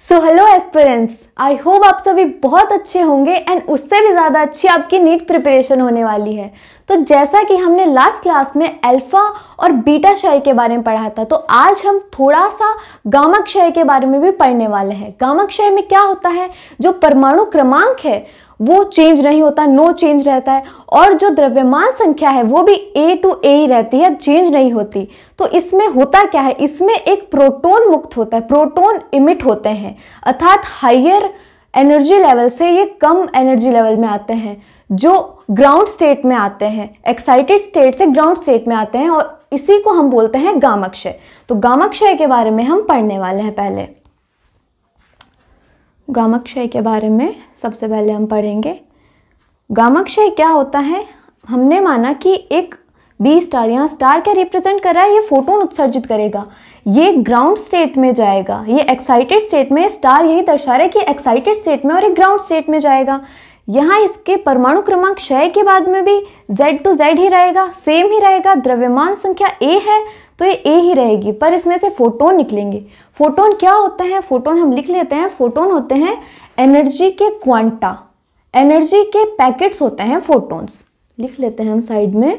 So hello aspirants I hope आप सभी बहुत अच्छे होंगे एंड उससे भी ज़्यादा अच्छी आपकी नीट प्रिपरेशन होने वाली है तो जैसा कि हमने लास्ट क्लास में अल्फ़ा और बीटा क्षय के बारे में पढ़ा था तो आज हम थोड़ा सा गामक क्षय के बारे में भी पढ़ने वाले हैं गामक क्षय में क्या होता है जो परमाणु क्रमांक है वो चेंज नहीं होता नो चेंज रहता है और जो द्रव्यमान संख्या है वो भी ए टू ए ही रहती है चेंज नहीं होती तो इसमें होता क्या है इसमें एक प्रोटोन मुक्त होता है प्रोटोन इमिट होते हैं अर्थात हाइयर एनर्जी लेवल से ये कम एनर्जी लेवल में आते हैं जो ग्राउंड स्टेट में आते हैं एक्साइटेड स्टेट से ग्राउंड स्टेट में आते हैं और इसी को हम बोलते हैं गामाक्षय तो गामाक्षय के बारे में हम पढ़ने वाले हैं पहले गामक्षय के बारे में सबसे पहले हम पढ़ेंगे गामक्षय क्या होता है हमने माना कि एक बी स्टार यहाँ स्टार क्या रिप्रेजेंट कर रहा है ये फोटोन उत्सर्जित करेगा ये ग्राउंड स्टेट में जाएगा ये एक्साइटेड स्टेट में स्टार यही दर्शा रहा है कि एक्साइटेड स्टेट में और एक ग्राउंड स्टेट में जाएगा यहाँ इसके परमाणु क्रमांक क्षय के बाद में भी Z टू Z ही रहेगा सेम ही रहेगा द्रव्यमान संख्या ए है तो ये ए ही रहेगी पर इसमें से फोटोन निकलेंगे फोटोन क्या होता है फोटोन हम लिख लेते हैं फोटोन होते हैं एनर्जी के क्वांटा एनर्जी के पैकेट्स होते हैं फोटोन्स लिख लेते हैं हम साइड में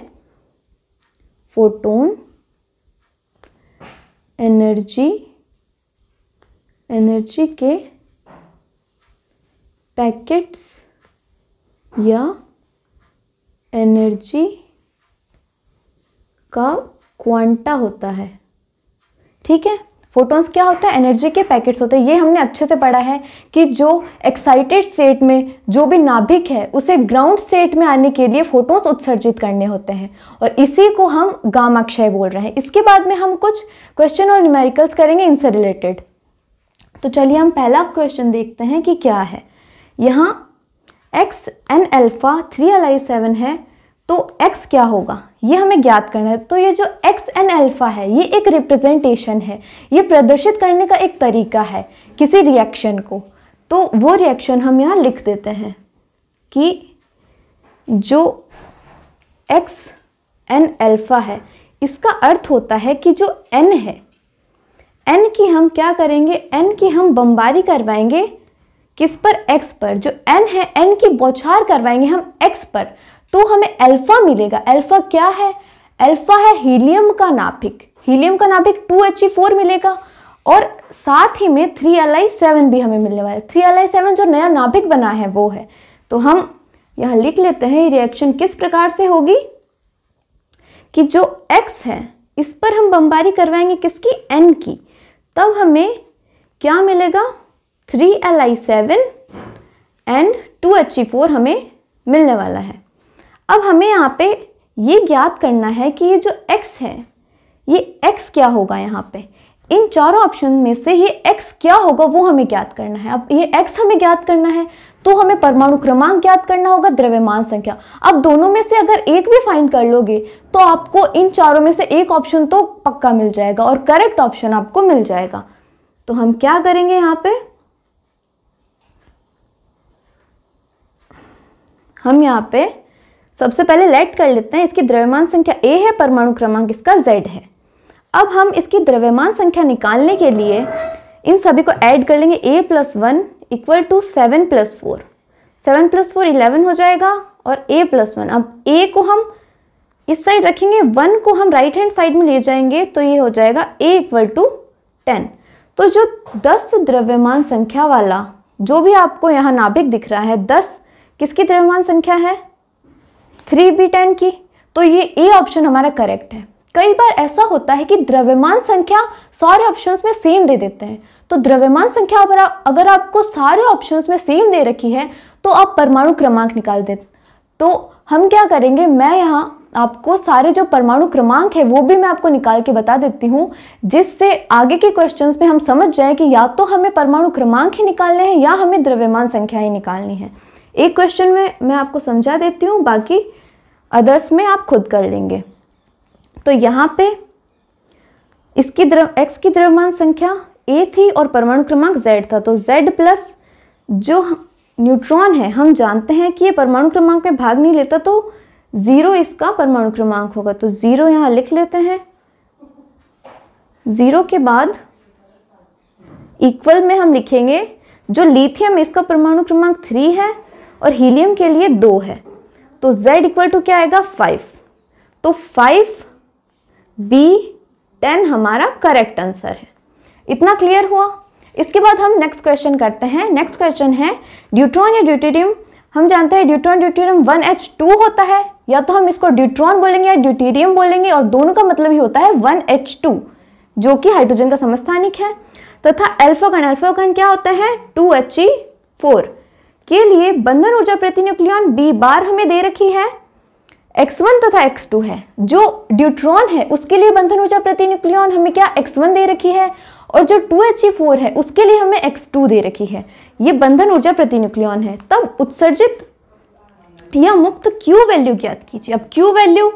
फोटोन एनर्जी एनर्जी के पैकेट्स या एनर्जी का क्वांटा होता है ठीक है फोटॉन्स क्या होता है एनर्जी के पैकेट्स होते हैं ये हमने अच्छे से पढ़ा है कि जो एक्साइटेड स्टेट में जो भी नाभिक है उसे ग्राउंड स्टेट में आने के लिए फोटॉन्स उत्सर्जित करने होते हैं और इसी को हम गामाक्षय बोल रहे हैं इसके बाद में हम कुछ क्वेश्चन और न्यूमेरिकल्स करेंगे इनसे रिलेटेड तो चलिए हम पहला क्वेश्चन देखते हैं कि क्या है यहाँ X N alpha three L I seven है तो x क्या होगा ये हमें ज्ञात करना है तो ये जो x एन अल्फ़ा है ये एक रिप्रेजेंटेशन है ये प्रदर्शित करने का एक तरीका है किसी रिएक्शन को तो वो रिएक्शन हम यहाँ लिख देते हैं कि जो x एन अल्फ़ा है इसका अर्थ होता है कि जो n है n की हम क्या करेंगे n की हम बम्बारी करवाएंगे किस पर x पर जो n है n की बौछार करवाएंगे हम x पर तो हमें अल्फा मिलेगा अल्फा क्या है अल्फा है हीलियम का नाभिक हीलियम का नाभिक टू एच फोर मिलेगा और साथ ही में थ्री एल आई सेवन भी हमें मिलने वाला है थ्री एल आई सेवन जो नया नाभिक बना है वो है तो हम यहां लिख लेते हैं रिएक्शन किस प्रकार से होगी कि जो एक्स है इस पर हम बमबारी करवाएंगे किसकी एन की तब हमें क्या मिलेगा three L I seven and two H E four हमें मिलने वाला है अब हमें यहाँ पे ये ज्ञात करना है कि ये जो x है ये x क्या होगा यहाँ पे इन चारों ऑप्शन में से ये x क्या होगा वो हमें ज्ञात करना है अब ये x हमें ज्ञात करना है तो हमें परमाणु क्रमांक ज्ञात करना होगा द्रव्यमान संख्या अब दोनों में से अगर एक भी फाइंड कर लोगे तो आपको इन चारों में से एक ऑप्शन तो पक्का मिल जाएगा और करेक्ट ऑप्शन आपको मिल जाएगा तो हम क्या करेंगे यहाँ पे हम यहाँ पे सबसे पहले लेट कर लेते हैं इसकी द्रव्यमान संख्या ए है परमाणु क्रमांक इसका जेड है अब हम इसकी द्रव्यमान संख्या निकालने के लिए इन सभी को ऐड कर लेंगे A plus one equal to seven plus four seven plus four eleven हो जाएगा और ए प्लस वन अब ए को हम इस साइड रखेंगे वन को हम राइट हैंड साइड में ले जाएंगे तो ये हो जाएगा ए इक्वल टू टेन तो जो दस द्रव्यमान संख्या वाला जो भी आपको यहाँ नाभिक दिख रहा है दस किसकी द्रव्यमान संख्या है थ्री बी टेन की तो ये ए ऑप्शन हमारा करेक्ट है कई बार ऐसा होता है कि द्रव्यमान संख्या सारे ऑप्शंस में सेम दे देते हैं तो द्रव्यमान संख्या अगर आप अगर आपको सारे ऑप्शंस में सेम दे रखी है तो आप परमाणु क्रमांक निकाल दे तो हम क्या करेंगे मैं यहाँ आपको सारे जो परमाणु क्रमांक है वो भी मैं आपको निकाल के बता देती हूँ जिससे आगे के क्वेश्चंस में हम समझ जाएं कि या तो हमें परमाणु क्रमांक ही निकालने हैं या हमें द्रव्यमान संख्या ही निकालनी है एक क्वेश्चन में मैं आपको समझा देती हूँ बाकी अदर्स में आप खुद कर लेंगे तो यहाँ पे इसकी द्रव एक्स की द्रव्यमान संख्या ए थी और परमाणु क्रमांक जेड था तो जेड प्लस जो न्यूट्रॉन है हम जानते हैं कि ये परमाणु क्रमांक में भाग नहीं लेता तो ज़ीरो इसका परमाणु क्रमांक होगा तो ज़ीरो यहाँ लिख लेते हैं ज़ीरो के बाद इक्वल में हम लिखेंगे जो लिथियम इसका परमाणु क्रमांक थ्री है और हीलियम के लिए दो है तो Z इक्वल टू क्या आएगा फाइव तो फाइव बी टेन हमारा करेक्ट आंसर है इतना क्लियर हुआ इसके बाद हम नेक्स्ट क्वेश्चन करते हैं नेक्स्ट क्वेश्चन है ड्यूट्रॉन या ड्यूटेरियम हम जानते हैं deuteron deuterium one H two होता है या तो हम इसको ड्यूट्रॉन बोलेंगे या ड्यूटेरियम बोलेंगे और दोनों का मतलब ही होता है वन एच टू जो कि हाइड्रोजन का समस्थानिक है तथा एल्फोगन एल्फोगन क्या होता है टू एच ई फोर के लिए बंधन ऊर्जा प्रति न्यूक्लियन बी बार हमें दे रखी है x1 तथा x2 है जो ड्यूट्रॉन है उसके लिए बंधन ऊर्जा प्रति न्यूक्लियन हमें क्या x1 दे रखी है और जो 2H4 e है उसके लिए हमें x2 दे रखी है ये बंधन ऊर्जा प्रति न्यूक्लियन है तब उत्सर्जित या मुक्त Q वैल्यू ज्ञात कीजिए अब Q वैल्यू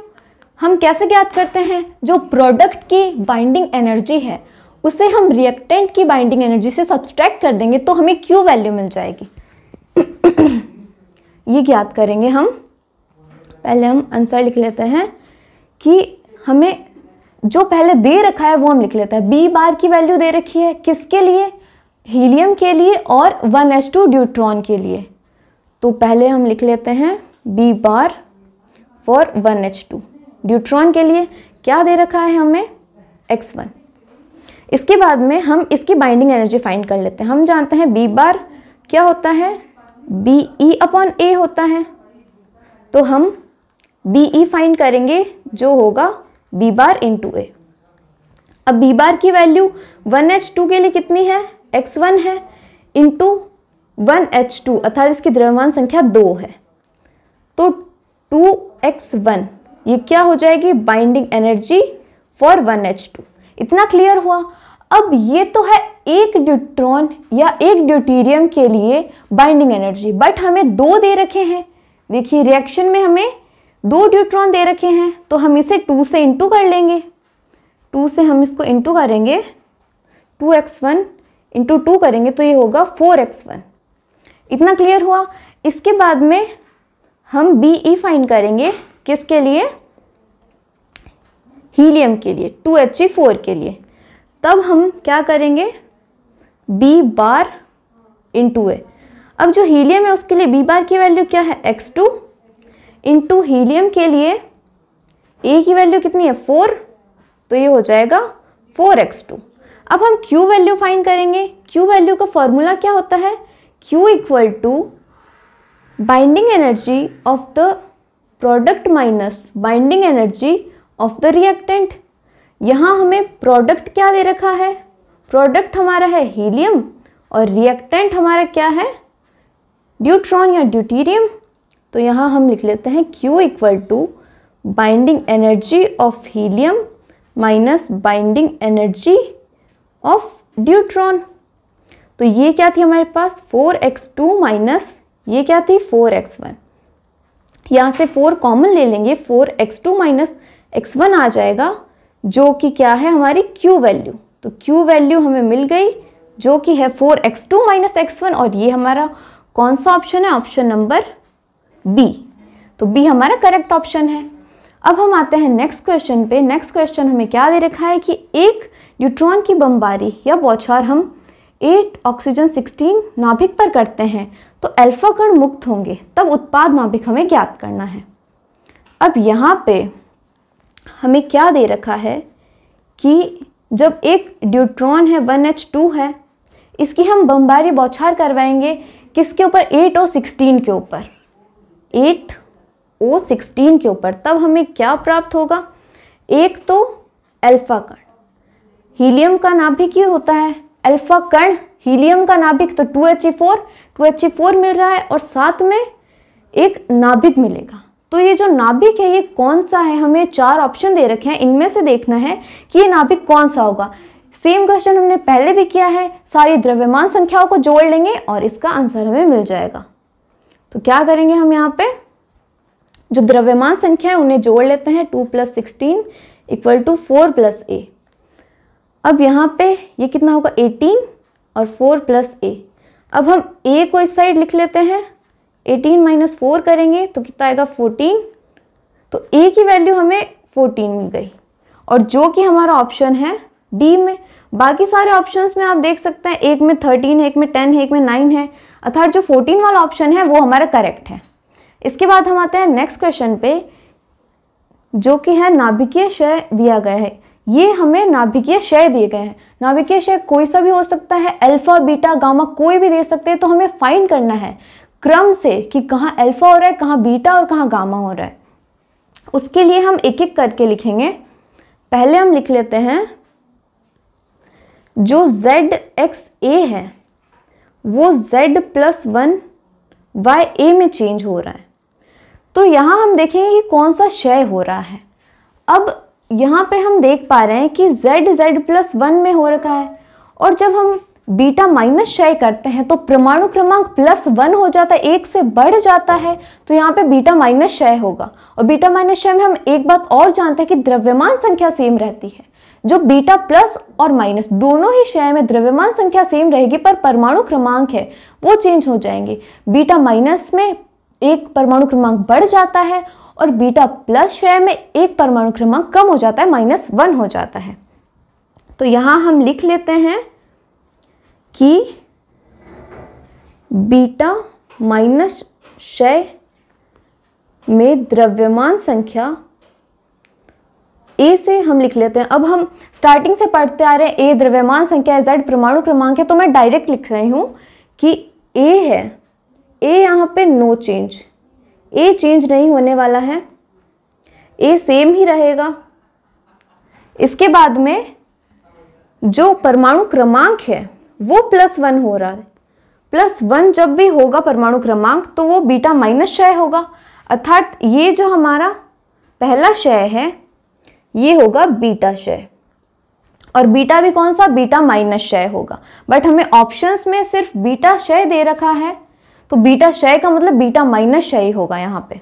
हम कैसे ज्ञात करते हैं जो प्रोडक्ट की बाइंडिंग एनर्जी है उसे हम रिएक्टेंट की बाइंडिंग एनर्जी से सब्सट्रैक्ट कर देंगे तो हमें क्यू वैल्यू मिल जाएगी ये ज्ञात करेंगे हम पहले हम आंसर लिख लेते हैं कि हमें जो पहले दे रखा है वो हम लिख लेते हैं बी बार की वैल्यू दे रखी है किसके लिए हीलियम के लिए और वन एच टू ड्यूट्रॉन के लिए तो पहले हम लिख लेते हैं B bar for one H two deuteron के लिए क्या दे रखा है हमें एक्स वन इसके बाद में हम इसकी बाइंडिंग एनर्जी फाइंड कर लेते हैं हम जानते हैं बी बार क्या होता है बी ई अपॉन ए होता है तो हम बी ई फाइंड करेंगे जो होगा बी बार इंटू ए अब बी बार की वैल्यू वन एच टू के लिए कितनी है एक्स वन है इंटू वन एच टू अर्थात इसकी द्रव्यमान संख्या दो है तो टू एक्स वन ये क्या हो जाएगी binding energy for one H two इतना क्लियर हुआ अब ये तो है एक ड्यूट्रॉन या एक ड्यूटीरियम के लिए बाइंडिंग एनर्जी बट हमें दो दे रखे हैं देखिए रिएक्शन में हमें दो ड्यूट्रॉन दे रखे हैं तो हम इसे टू से इंटू कर लेंगे टू से हम इसको इंटू करेंगे two X one into two करेंगे तो ये होगा फोर एक्स वन इतना क्लियर हुआ इसके बाद में हम बी ई फाइन करेंगे किसके लिए हीलियम के लिए टू एच ई फोर के लिए तब हम क्या करेंगे बी बार इंटू ए अब जो हीलियम है उसके लिए बी बार की वैल्यू क्या है एक्स टू इंटू हीलियम के लिए ए की वैल्यू कितनी है फोर तो ये हो जाएगा फोर एक्स टू अब हम क्यू वैल्यू फाइंड करेंगे क्यू वैल्यू का फॉर्मूला क्या होता है Q equal to binding energy of the product minus binding energy of the reactant यहाँ हमें प्रोडक्ट क्या दे रखा है प्रोडक्ट हमारा है हीलियम और रिएक्टेंट हमारा क्या है ड्यूट्रॉन या ड्यूटीरियम तो यहाँ हम लिख लेते हैं Q equal to binding energy of helium minus binding energy of deuteron तो ये क्या थी हमारे पास 4x2 एक्स टू माइनस ये क्या थी 4x1 एक्स वन यहाँ से 4 कॉमन ले लेंगे 4x2 X two minus X one आ जाएगा जो कि क्या है हमारी Q वैल्यू तो Q वैल्यू हमें मिल गई जो कि है 4x2 X two minus x और ये हमारा कौन सा ऑप्शन है ऑप्शन नंबर बी तो बी हमारा करेक्ट ऑप्शन है अब हम आते हैं नेक्स्ट क्वेश्चन पे नेक्स्ट क्वेश्चन हमें क्या दे रखा है कि एक न्यूट्रॉन की बमबारी या बौछार हम 8 ऑक्सीजन 16 नाभिक पर करते हैं तो अल्फा कण मुक्त होंगे तब उत्पाद नाभिक हमें ज्ञात करना है अब यहाँ पे हमें क्या दे रखा है कि जब एक ड्यूट्रॉन है वन एच टू है इसकी हम बम्बारी बौछार करवाएंगे किसके ऊपर एट ओ सिक्सटीन के ऊपर एट ओ सिक्सटीन के ऊपर तब हमें क्या प्राप्त होगा एक तो अल्फा कण हीलियम का नाभिक ये होता है अल्फा कण हीलियम का नाभिक तो two H E four two H E four मिल रहा है और साथ में एक नाभिक मिलेगा तो ये जो नाभिक है ये कौन सा है हमें चार ऑप्शन दे रखे हैं इनमें से देखना है कि ये नाभिक कौन सा होगा सेम क्वेश्चन हमने पहले भी किया है सारी द्रव्यमान संख्याओं को जोड़ लेंगे और इसका आंसर हमें मिल जाएगा तो क्या करेंगे हम यहाँ पे जो द्रव्यमान संख्या है उन्हें जोड़ लेते हैं two plus sixteen equal to four plus A अब यहाँ पे ये कितना होगा एटीन और फोर प्लस ए अब हम ए को इस साइड लिख लेते हैं एटीन माइनस फोर करेंगे तो कितना आएगा 14 तो ए की वैल्यू हमें फोर्टीन मिल गई और जो कि हमारा ऑप्शन है डी में बाकी सारे ऑप्शंस में आप देख सकते हैं एक में थर्टीन है एक में टेन है एक में नाइन है अर्थात जो फोर्टीन वाला ऑप्शन है वो हमारा करेक्ट है इसके बाद हम आते हैं नेक्स्ट क्वेश्चन पे जो कि है नाभिकीय क्षय दिया गया है ये हमें नाभिकीय क्षय दिए गए हैं नाभिकीय क्षय कोई सा भी हो सकता है अल्फा बीटा गामा कोई भी दे सकते हैं तो हमें फाइंड करना है क्रम से कि कहाँ अल्फा हो रहा है कहाँ बीटा और कहाँ गामा हो रहा है उसके लिए हम एक एक करके लिखेंगे पहले हम लिख लेते हैं जो z एक्स ए है वो z plus one Y A में चेंज हो रहा है तो यहाँ हम देखेंगे कि कौन सा क्षय हो रहा है अब यहाँ पे हम देख पा रहे हैं कि z z प्लस वन में हो रखा है और जब हम बीटा माइनस क्षय करते हैं तो परमाणु क्रमांक प्लस वन हो जाता है एक से बढ़ जाता है तो यहाँ पे बीटा माइनस क्षय होगा और बीटा माइनस क्षय में हम एक बात और जानते हैं कि द्रव्यमान संख्या सेम रहती है जो बीटा प्लस और माइनस दोनों ही क्षय में द्रव्यमान संख्या सेम रहेगी पर परमाणु क्रमांक है वो चेंज हो जाएंगे बीटा माइनस में एक परमाणु क्रमांक बढ़ जाता है और बीटा प्लस क्षय में एक परमाणु क्रमांक कम हो जाता है माइनस वन हो जाता है तो यहां हम लिख लेते हैं कि बीटा माइनस क्षय में द्रव्यमान संख्या ए से हम लिख लेते हैं अब हम स्टार्टिंग से पढ़ते आ रहे हैं ए द्रव्यमान संख्या जेड परमाणु क्रमांक है तो मैं डायरेक्ट लिख रही हूं कि ए है ए यहाँ पे नो चेंज ए चेंज नहीं होने वाला है ए सेम ही रहेगा इसके बाद में जो परमाणु क्रमांक है वो प्लस वन हो रहा है प्लस वन जब भी होगा परमाणु क्रमांक तो वो बीटा माइनस क्षय होगा अर्थात ये जो हमारा पहला क्षय है ये होगा बीटा क्षय और बीटा भी कौन सा बीटा माइनस क्षय होगा बट हमें ऑप्शंस में सिर्फ बीटा क्षय दे रखा है तो बीटा क्षय का मतलब बीटा माइनस क्षय होगा यहाँ पे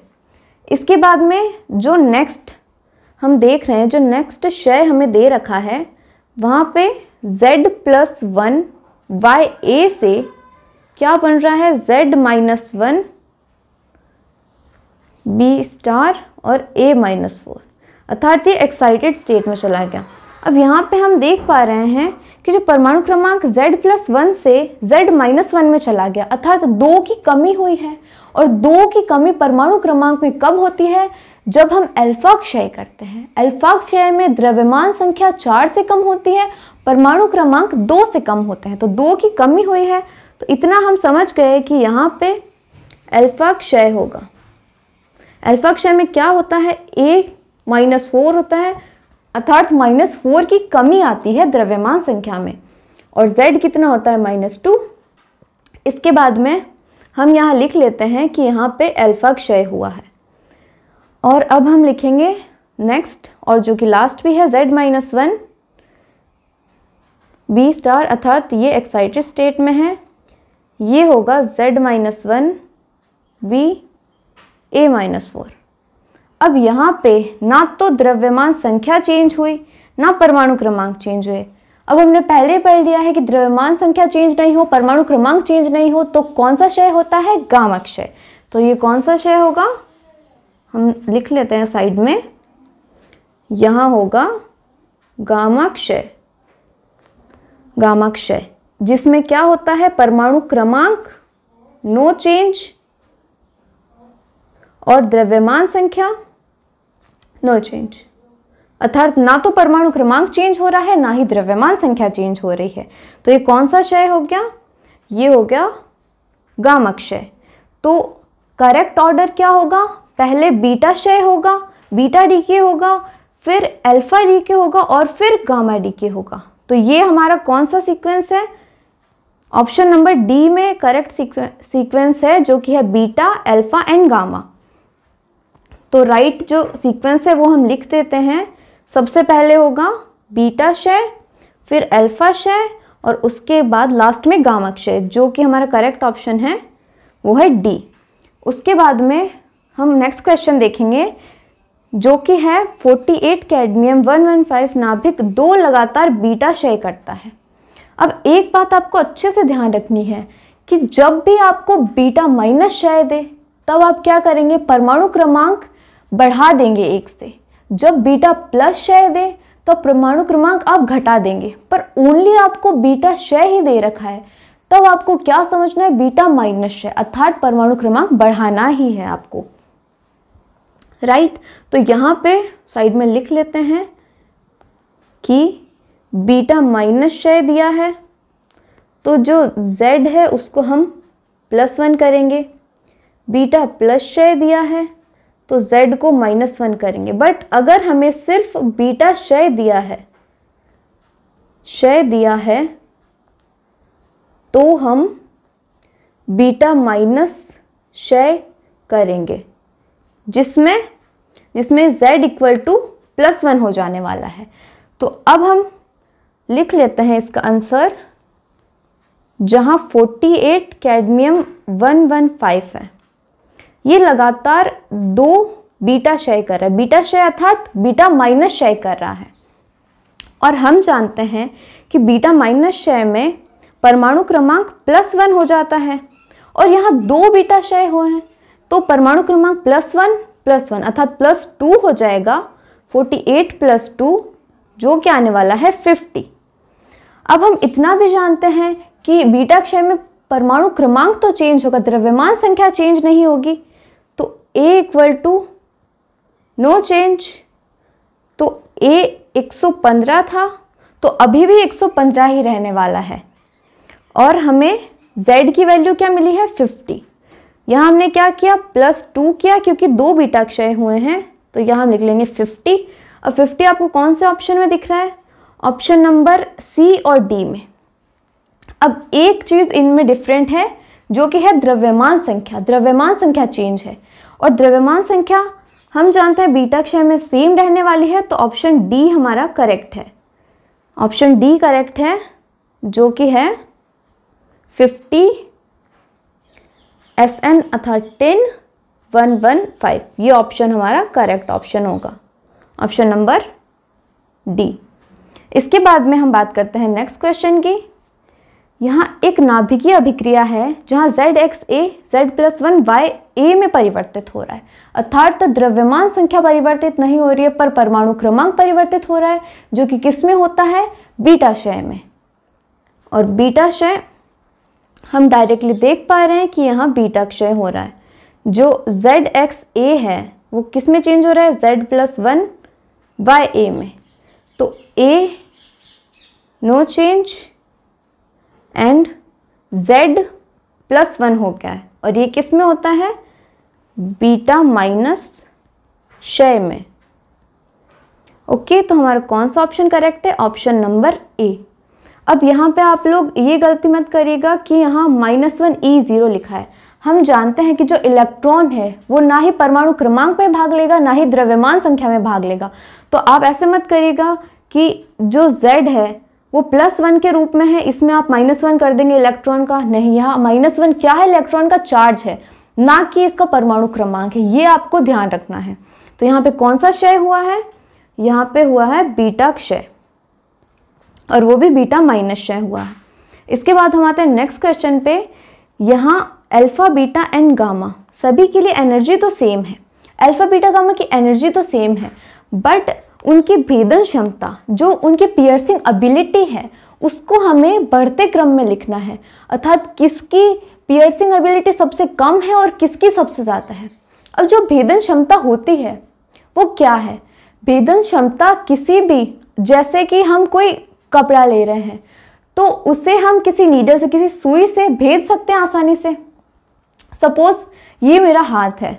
इसके बाद में जो नेक्स्ट हम देख रहे हैं जो नेक्स्ट क्षय हमें दे रखा है वहाँ पे z plus one by A से क्या बन रहा है z minus one B star और ए माइनस फोर अर्थात ये एक्साइटेड स्टेट में चला गया अब यहाँ पे हम देख पा रहे हैं कि जो परमाणु क्रमांक z प्लस वन से z माइनस वन में चला गया अर्थात दो की कमी हुई है और दो की कमी परमाणु क्रमांक में कब होती है जब हम अल्फा क्षय करते हैं अल्फा क्षय में द्रव्यमान संख्या चार से कम होती है परमाणु क्रमांक दो से कम होते हैं तो दो की कमी हुई है तो इतना हम समझ गए कि यहाँ पे अल्फा क्षय होगा अल्फा क्षय में क्या होता है ए माइनस फोर होता है अर्थात माइनस फोर की कमी आती है द्रव्यमान संख्या में और z कितना होता है माइनस टू इसके बाद में हम यहाँ लिख लेते हैं कि यहाँ पे अल्फा क्षय हुआ है और अब हम लिखेंगे नेक्स्ट और जो कि लास्ट भी है z minus one B star अर्थात ये एक्साइटेड स्टेट में है ये होगा z minus one B A minus four अब यहाँ पे ना तो द्रव्यमान संख्या चेंज हुई ना परमाणु क्रमांक चेंज हुए अब हमने पहले पढ़ लिया है कि द्रव्यमान संख्या चेंज नहीं हो परमाणु क्रमांक चेंज नहीं हो तो कौन सा क्षय होता है गाम अक्षय तो ये कौन सा क्षय होगा हम लिख लेते हैं साइड में यहाँ होगा गामाक्षय गामाक्षय जिसमें क्या होता है परमाणु क्रमांक नो चेंज और द्रव्यमान संख्या नो चेंज अर्थात ना तो परमाणु क्रमांक चेंज हो रहा है ना ही द्रव्यमान संख्या चेंज हो रही है तो ये कौन सा क्षय हो गया ये हो गया गामक क्षय तो करेक्ट ऑर्डर क्या होगा पहले बीटा क्षय होगा बीटा डी के होगा फिर अल्फा डी के होगा और फिर गामा डी के होगा तो ये हमारा कौन सा सीक्वेंस है ऑप्शन नंबर डी में करेक्ट सीक्वेंस है जो कि है बीटा अल्फा एंड गामा तो राइट जो सीक्वेंस है वो हम लिख देते हैं सबसे पहले होगा बीटा क्षय फिर अल्फा क्षय और उसके बाद लास्ट में गामा क्षय जो कि हमारा करेक्ट ऑप्शन है वो है डी उसके बाद में हम नेक्स्ट क्वेश्चन देखेंगे जो कि है 48 एट कैडमियम 115 नाभिक दो लगातार बीटा क्षय करता है अब एक बात आपको अच्छे से ध्यान रखनी है कि जब भी आपको बीटा माइनस क्षय दे तब आप क्या करेंगे परमाणु क्रमांक बढ़ा देंगे एक से जब बीटा प्लस क्षय दे तो परमाणु क्रमांक आप घटा देंगे पर ओनली आपको बीटा क्षय ही दे रखा है तब तो आपको क्या समझना है बीटा माइनस क्षय अर्थात परमाणु क्रमांक बढ़ाना ही है आपको राइट तो यहाँ पे साइड में लिख लेते हैं कि बीटा माइनस क्षय दिया है तो जो z है उसको हम प्लस वन करेंगे बीटा प्लस क्षय दिया है तो z को माइनस वन करेंगे बट अगर हमें सिर्फ बीटा क्षय दिया है क्षय दिया है तो हम बीटा माइनस क्षय करेंगे जिसमें जिसमें z equal to plus one हो जाने वाला है तो अब हम लिख लेते हैं इसका आंसर जहां 48 कैडमियम 115 है ये लगातार दो बीटा क्षय कर रहा है बीटा क्षय अर्थात बीटा माइनस क्षय कर रहा है और हम जानते हैं कि बीटा माइनस क्षय में परमाणु क्रमांक प्लस वन हो जाता है और यहाँ दो बीटा क्षय हुए हैं तो परमाणु क्रमांक प्लस वन प्लस वन अर्थात प्लस टू हो जाएगा फोर्टी एट प्लस टू जो कि आने वाला है फिफ्टी अब हम इतना भी जानते हैं कि बीटा क्षय में परमाणु क्रमांक तो चेंज होगा द्रव्यमान संख्या चेंज नहीं होगी A equal to no change तो ए 115 था तो अभी भी 115 ही रहने वाला है और हमें z की वैल्यू क्या मिली है 50 यहाँ हमने क्या किया प्लस टू किया क्योंकि दो बीटा क्षय हुए हैं तो यहाँ हम लिख लेंगे 50 और 50 आपको कौन से ऑप्शन में दिख रहा है ऑप्शन नंबर सी और डी में अब एक चीज़ इनमें डिफरेंट है जो कि है द्रव्यमान संख्या द्रव्यमान संख्या चेंज है और द्रव्यमान संख्या हम जानते हैं बीटा क्षय में सेम रहने वाली है तो ऑप्शन डी हमारा करेक्ट है ऑप्शन डी करेक्ट है जो कि है 50 एस एन अथा टेन वन वन फाइव ये ऑप्शन हमारा करेक्ट ऑप्शन होगा ऑप्शन नंबर डी इसके बाद में हम बात करते हैं नेक्स्ट क्वेश्चन की यहाँ एक नाभिकीय अभिक्रिया है जहाँ Z X A Z plus one Y A में परिवर्तित हो रहा है अर्थात द्रव्यमान संख्या परिवर्तित नहीं हो रही है पर परमाणु क्रमांक परिवर्तित हो रहा है जो कि किस में होता है बीटा क्षय में और बीटा क्षय हम डायरेक्टली देख पा रहे हैं कि यहाँ बीटा क्षय हो रहा है जो जेड एक्स ए है वो किस में चेंज हो रहा है Z plus one Y A में तो A no change and z plus one हो गया है और ये किस में होता है बीटा माइनस क्षय में ओके okay, तो हमारा कौन सा ऑप्शन करेक्ट है ऑप्शन नंबर ए अब यहाँ पे आप लोग ये गलती मत करिएगा कि यहाँ माइनस वन ई ज़ीरो लिखा है हम जानते हैं कि जो इलेक्ट्रॉन है वो ना ही परमाणु क्रमांक में भाग लेगा ना ही द्रव्यमान संख्या में भाग लेगा तो आप ऐसे मत करिएगा कि जो Z है वो प्लस वन के रूप में है इसमें आप माइनस वन कर देंगे इलेक्ट्रॉन का नहीं यहाँ माइनस वन क्या है इलेक्ट्रॉन का चार्ज है ना कि इसका परमाणु क्रमांक है ये आपको ध्यान रखना है तो यहाँ पे कौन सा क्षय हुआ है यहाँ पे हुआ है बीटा क्षय और वो भी बीटा माइनस क्षय हुआ है इसके बाद हम आते हैं नेक्स्ट क्वेश्चन पे यहाँ अल्फा बीटा एंड गामा सभी के लिए एनर्जी तो सेम है अल्फा बीटा गामा की एनर्जी तो सेम है बट उनकी भेदन क्षमता जो उनकी पियर्सिंग एबिलिटी है उसको हमें बढ़ते क्रम में लिखना है अर्थात किसकी पियर्सिंग एबिलिटी सबसे कम है और किसकी सबसे ज़्यादा है अब जो भेदन क्षमता होती है वो क्या है भेदन क्षमता किसी भी जैसे कि हम कोई कपड़ा ले रहे हैं तो उसे हम किसी नीडल से किसी सुई से भेद सकते हैं आसानी से सपोज ये मेरा हाथ है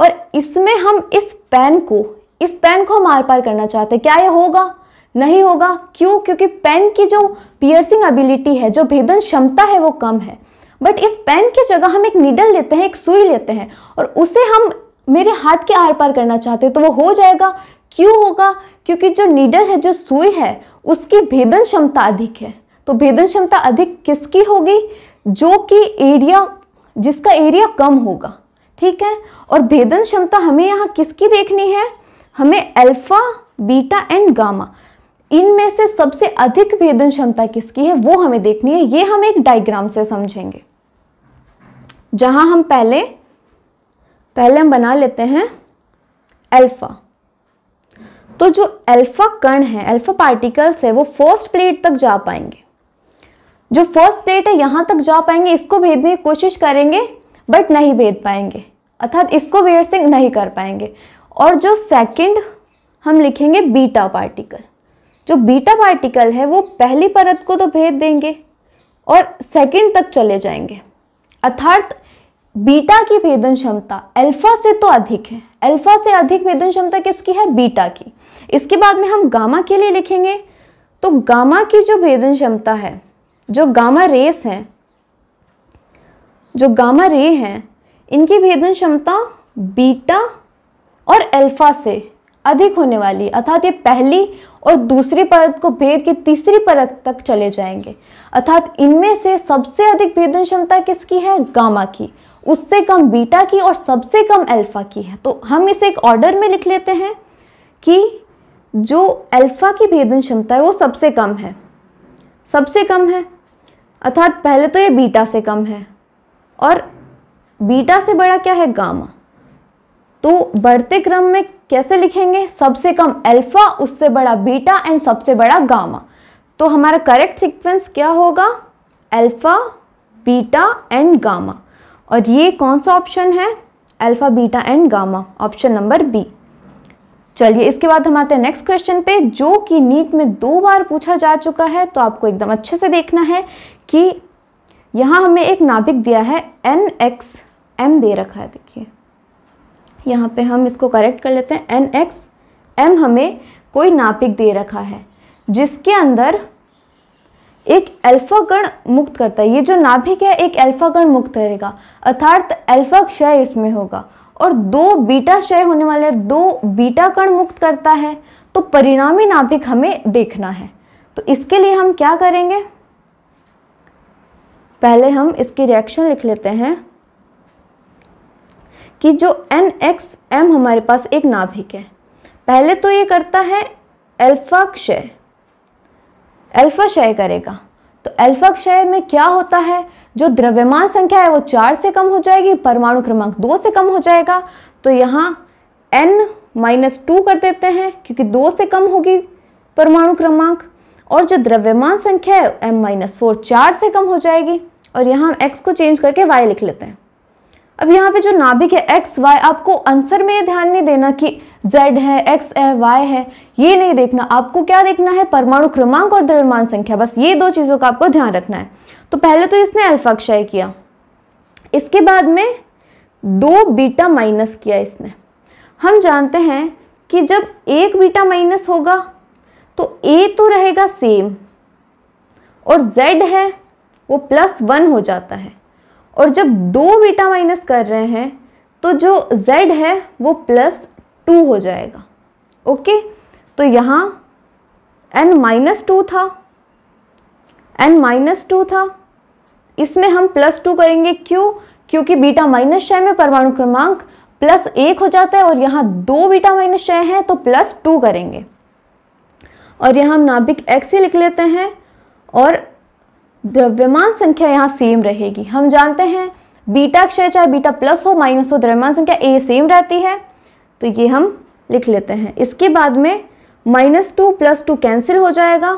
और इसमें हम इस पेन को इस पेन को हम आर पार करना चाहते हैं क्या ये होगा नहीं होगा क्यों क्योंकि पेन की जो पियर्सिंग एबिलिटी है जो भेदन क्षमता है वो कम है बट इस पेन की जगह हम एक नीडल लेते हैं एक सुई लेते हैं और उसे हम मेरे हाथ के आर पार करना चाहते हैं तो वो हो जाएगा क्यों होगा क्योंकि जो नीडल है जो सुई है उसकी भेदन क्षमता अधिक है तो भेदन क्षमता अधिक किसकी होगी जो कि एरिया जिसका एरिया कम होगा ठीक है और भेदन क्षमता हमें यहाँ किसकी देखनी है हमें अल्फा बीटा एंड गामा इनमें से सबसे अधिक भेदन क्षमता किसकी है वो हमें देखनी है ये हम एक डायग्राम से समझेंगे जहां हम पहले पहले हम बना लेते हैं अल्फा तो जो अल्फा कण है अल्फा पार्टिकल्स है वो फर्स्ट प्लेट तक जा पाएंगे जो फर्स्ट प्लेट है यहां तक जा पाएंगे इसको भेदने की कोशिश करेंगे बट नहीं भेद पाएंगे अर्थात इसको वेयर से नहीं कर पाएंगे और जो सेकंड हम लिखेंगे बीटा पार्टिकल जो बीटा पार्टिकल है वो पहली परत को तो भेद देंगे और सेकंड तक चले जाएंगे अर्थात बीटा की भेदन क्षमता अल्फा से तो अधिक है अल्फा से अधिक भेदन क्षमता किसकी है बीटा की इसके बाद में हम गामा के लिए लिखेंगे तो गामा की जो भेदन क्षमता है जो गामा रेस हैं जो गामा रे हैं इनकी भेदन क्षमता बीटा और अल्फा से अधिक होने वाली अर्थात ये पहली और दूसरी परत को भेद के तीसरी परत तक चले जाएंगे अर्थात इनमें से सबसे अधिक भेदन क्षमता किसकी है गामा की उससे कम बीटा की और सबसे कम अल्फा की है तो हम इसे एक ऑर्डर में लिख लेते हैं कि जो अल्फा की भेदन क्षमता है वो सबसे कम है सबसे कम है अर्थात पहले तो ये बीटा से कम है और बीटा से बड़ा क्या है गामा तो बढ़ते क्रम में कैसे लिखेंगे सबसे कम अल्फा उससे बड़ा बीटा एंड सबसे बड़ा गामा तो हमारा करेक्ट सीक्वेंस क्या होगा अल्फा बीटा एंड गामा और ये कौन सा ऑप्शन है alpha beta and gamma option number B चलिए इसके बाद हम आते हैं नेक्स्ट क्वेश्चन पे जो कि नीट में दो बार पूछा जा चुका है तो आपको एकदम अच्छे से देखना है कि यहाँ हमें एक नाभिक दिया है एन एक्स एम दे रखा है देखिए यहाँ पे हम इसको करेक्ट कर लेते हैं एन एक्स एम हमें कोई नापिक दे रखा है जिसके अंदर एक अल्फा कण मुक्त करता है ये जो नाभिक है एक अल्फा कण मुक्त करेगा अर्थात अल्फा क्षय इसमें होगा और दो बीटा क्षय होने वाले दो बीटा कण मुक्त करता है तो परिणामी नाभिक हमें देखना है तो इसके लिए हम क्या करेंगे पहले हम इसकी रिएक्शन लिख लेते हैं कि जो एन एक्स एम हमारे पास एक नाभिक है पहले तो ये करता है अल्फा क्षय अल्फा क्षय करेगा तो अल्फा क्षय में क्या होता है जो द्रव्यमान संख्या है वो चार से कम हो जाएगी परमाणु क्रमांक दो से कम हो जाएगा तो यहाँ एन माइनस टू कर देते हैं क्योंकि दो से कम होगी परमाणु क्रमांक और जो द्रव्यमान संख्या है एम माइनस फोर चार से कम हो जाएगी और यहाँ एक्स x को चेंज करके y लिख लेते हैं अब यहाँ पे जो नाभिक है एक्स वाई आपको आंसर में ध्यान नहीं देना कि जेड है एक्स है वाई है ये नहीं देखना आपको क्या देखना है परमाणु क्रमांक और द्रव्यमान संख्या बस ये दो चीज़ों का आपको ध्यान रखना है तो पहले तो इसने अल्फा क्षय किया इसके बाद में दो बीटा माइनस किया इसने हम जानते हैं कि जब एक बीटा माइनस होगा तो ए तो रहेगा सेम और जेड है वो प्लस वन हो जाता है और जब दो बीटा माइनस कर रहे हैं तो जो z है वो प्लस टू हो जाएगा ओके तो यहाँ n माइनस टू था n माइनस टू था इसमें हम प्लस टू करेंगे क्यों क्योंकि बीटा माइनस छः में परमाणु क्रमांक प्लस एक हो जाता है और यहाँ दो बीटा माइनस छः है तो प्लस टू करेंगे और यहाँ हम नाभिक एक्स ही लिख लेते हैं और द्रव्यमान संख्या यहाँ सेम रहेगी हम जानते हैं बीटा क्षय चाहे बीटा प्लस हो माइनस हो द्रव्यमान संख्या ए सेम रहती है तो ये हम लिख लेते हैं इसके बाद में minus two plus two cancel हो जाएगा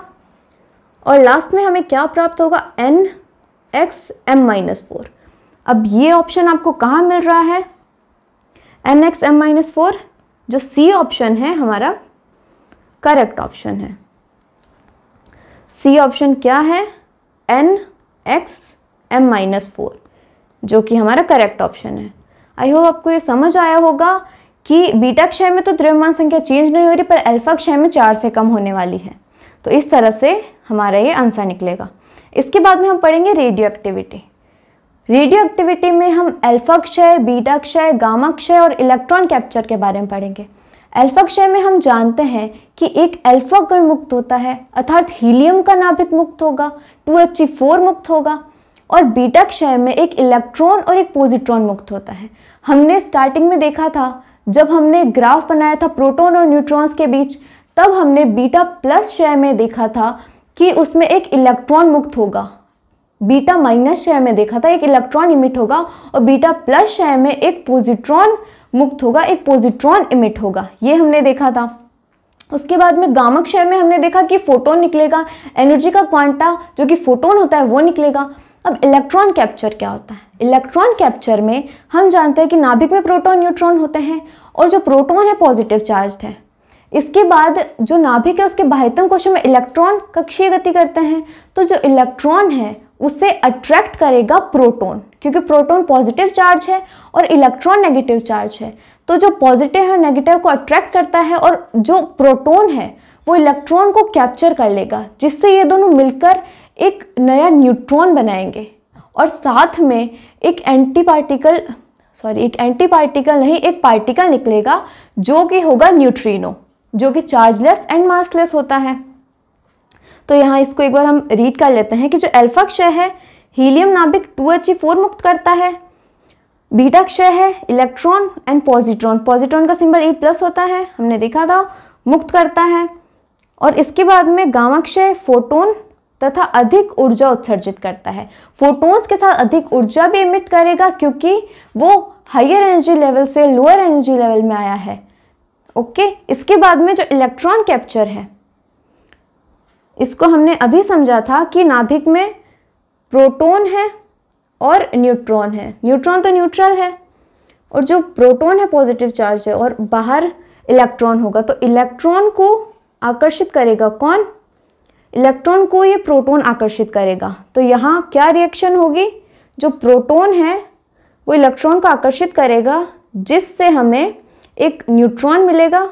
और लास्ट में हमें क्या प्राप्त होगा n x m minus four अब ये ऑप्शन आपको कहाँ मिल रहा है n x m minus four जो सी ऑप्शन है हमारा करेक्ट ऑप्शन है सी ऑप्शन क्या है n x m minus four जो कि हमारा करेक्ट ऑप्शन है आई होप आपको ये समझ आया होगा कि बीटा क्षय में तो द्रव्यमान संख्या चेंज नहीं हो रही पर अल्फा क्षय में चार से कम होने वाली है तो इस तरह से हमारा ये आंसर निकलेगा इसके बाद में हम पढ़ेंगे रेडियो एक्टिविटी रेडियो एक्टिविटी में हम अल्फा क्षय बीटा क्षय गामा क्षय और इलेक्ट्रॉन कैप्चर के बारे में पढ़ेंगे अल्फा क्षय में हम जानते हैं कि एक अल्फा कण मुक्त होता है अर्थात हीलियम का नाभिक मुक्त होगा टू एच फोर मुक्त होगा और बीटा क्षय में एक इलेक्ट्रॉन और एक पॉजिट्रॉन मुक्त होता है हमने स्टार्टिंग में देखा था जब हमने ग्राफ बनाया था प्रोटॉन और न्यूट्रॉन्स के बीच तब हमने बीटा प्लस क्षय में देखा था कि उसमें एक इलेक्ट्रॉन मुक्त होगा बीटा माइनस क्षय में देखा था एक इलेक्ट्रॉन इमिट होगा और बीटा प्लस क्षय में एक पॉजिट्रॉन मुक्त होगा एक पॉजिट्रॉन इमिट होगा ये हमने देखा था उसके बाद में गामक क्षय में हमने देखा कि फोटोन निकलेगा एनर्जी का क्वांटा जो कि फोटोन होता है वो निकलेगा अब इलेक्ट्रॉन कैप्चर क्या होता है इलेक्ट्रॉन कैप्चर में हम जानते हैं कि नाभिक में प्रोटॉन न्यूट्रॉन होते हैं और जो प्रोटॉन है पॉजिटिव चार्ज है इसके बाद जो नाभिक है उसके बाह्यतम कोशों में इलेक्ट्रॉन कक्षीय गति करते हैं तो जो इलेक्ट्रॉन है उसे अट्रैक्ट करेगा प्रोटोन क्योंकि प्रोटॉन पॉजिटिव चार्ज है और इलेक्ट्रॉन नेगेटिव चार्ज है तो जो पॉजिटिव है नेगेटिव को अट्रैक्ट करता है और जो प्रोटोन है वो इलेक्ट्रॉन को कैप्चर कर लेगा जिससे ये दोनों मिलकर एक नया न्यूट्रॉन बनाएंगे और साथ में एक एंटी पार्टिकल सॉरी एक एंटी पार्टिकल नहीं एक पार्टिकल निकलेगा जो कि होगा न्यूट्रीनो जो कि चार्जलेस एंड मासलेस होता है तो यहाँ इसको एक बार हम रीड कर लेते हैं कि जो अल्फा क्षय है हीलियम नाभिक टू एच फोर मुक्त करता है बीटा क्षय है इलेक्ट्रॉन एंड पॉजिट्रॉन पॉजिट्रॉन का सिंबल ए प्लस होता है हमने देखा था मुक्त करता है और इसके बाद में गामा क्षय फोटोन तथा अधिक ऊर्जा उत्सर्जित करता है फोटोन्स के साथ अधिक ऊर्जा भी इमिट करेगा क्योंकि वो हायर एनर्जी लेवल से लोअर एनर्जी लेवल में आया है ओके इसके बाद में जो इलेक्ट्रॉन कैप्चर है इसको हमने अभी समझा था कि नाभिक में प्रोटॉन है और न्यूट्रॉन है न्यूट्रॉन तो न्यूट्रल है और जो प्रोटॉन है पॉजिटिव चार्ज है और बाहर इलेक्ट्रॉन होगा तो इलेक्ट्रॉन को आकर्षित करेगा कौन इलेक्ट्रॉन को ये प्रोटॉन आकर्षित करेगा तो यहाँ क्या रिएक्शन होगी जो प्रोटॉन है वो इलेक्ट्रॉन को आकर्षित करेगा जिससे हमें एक न्यूट्रॉन मिलेगा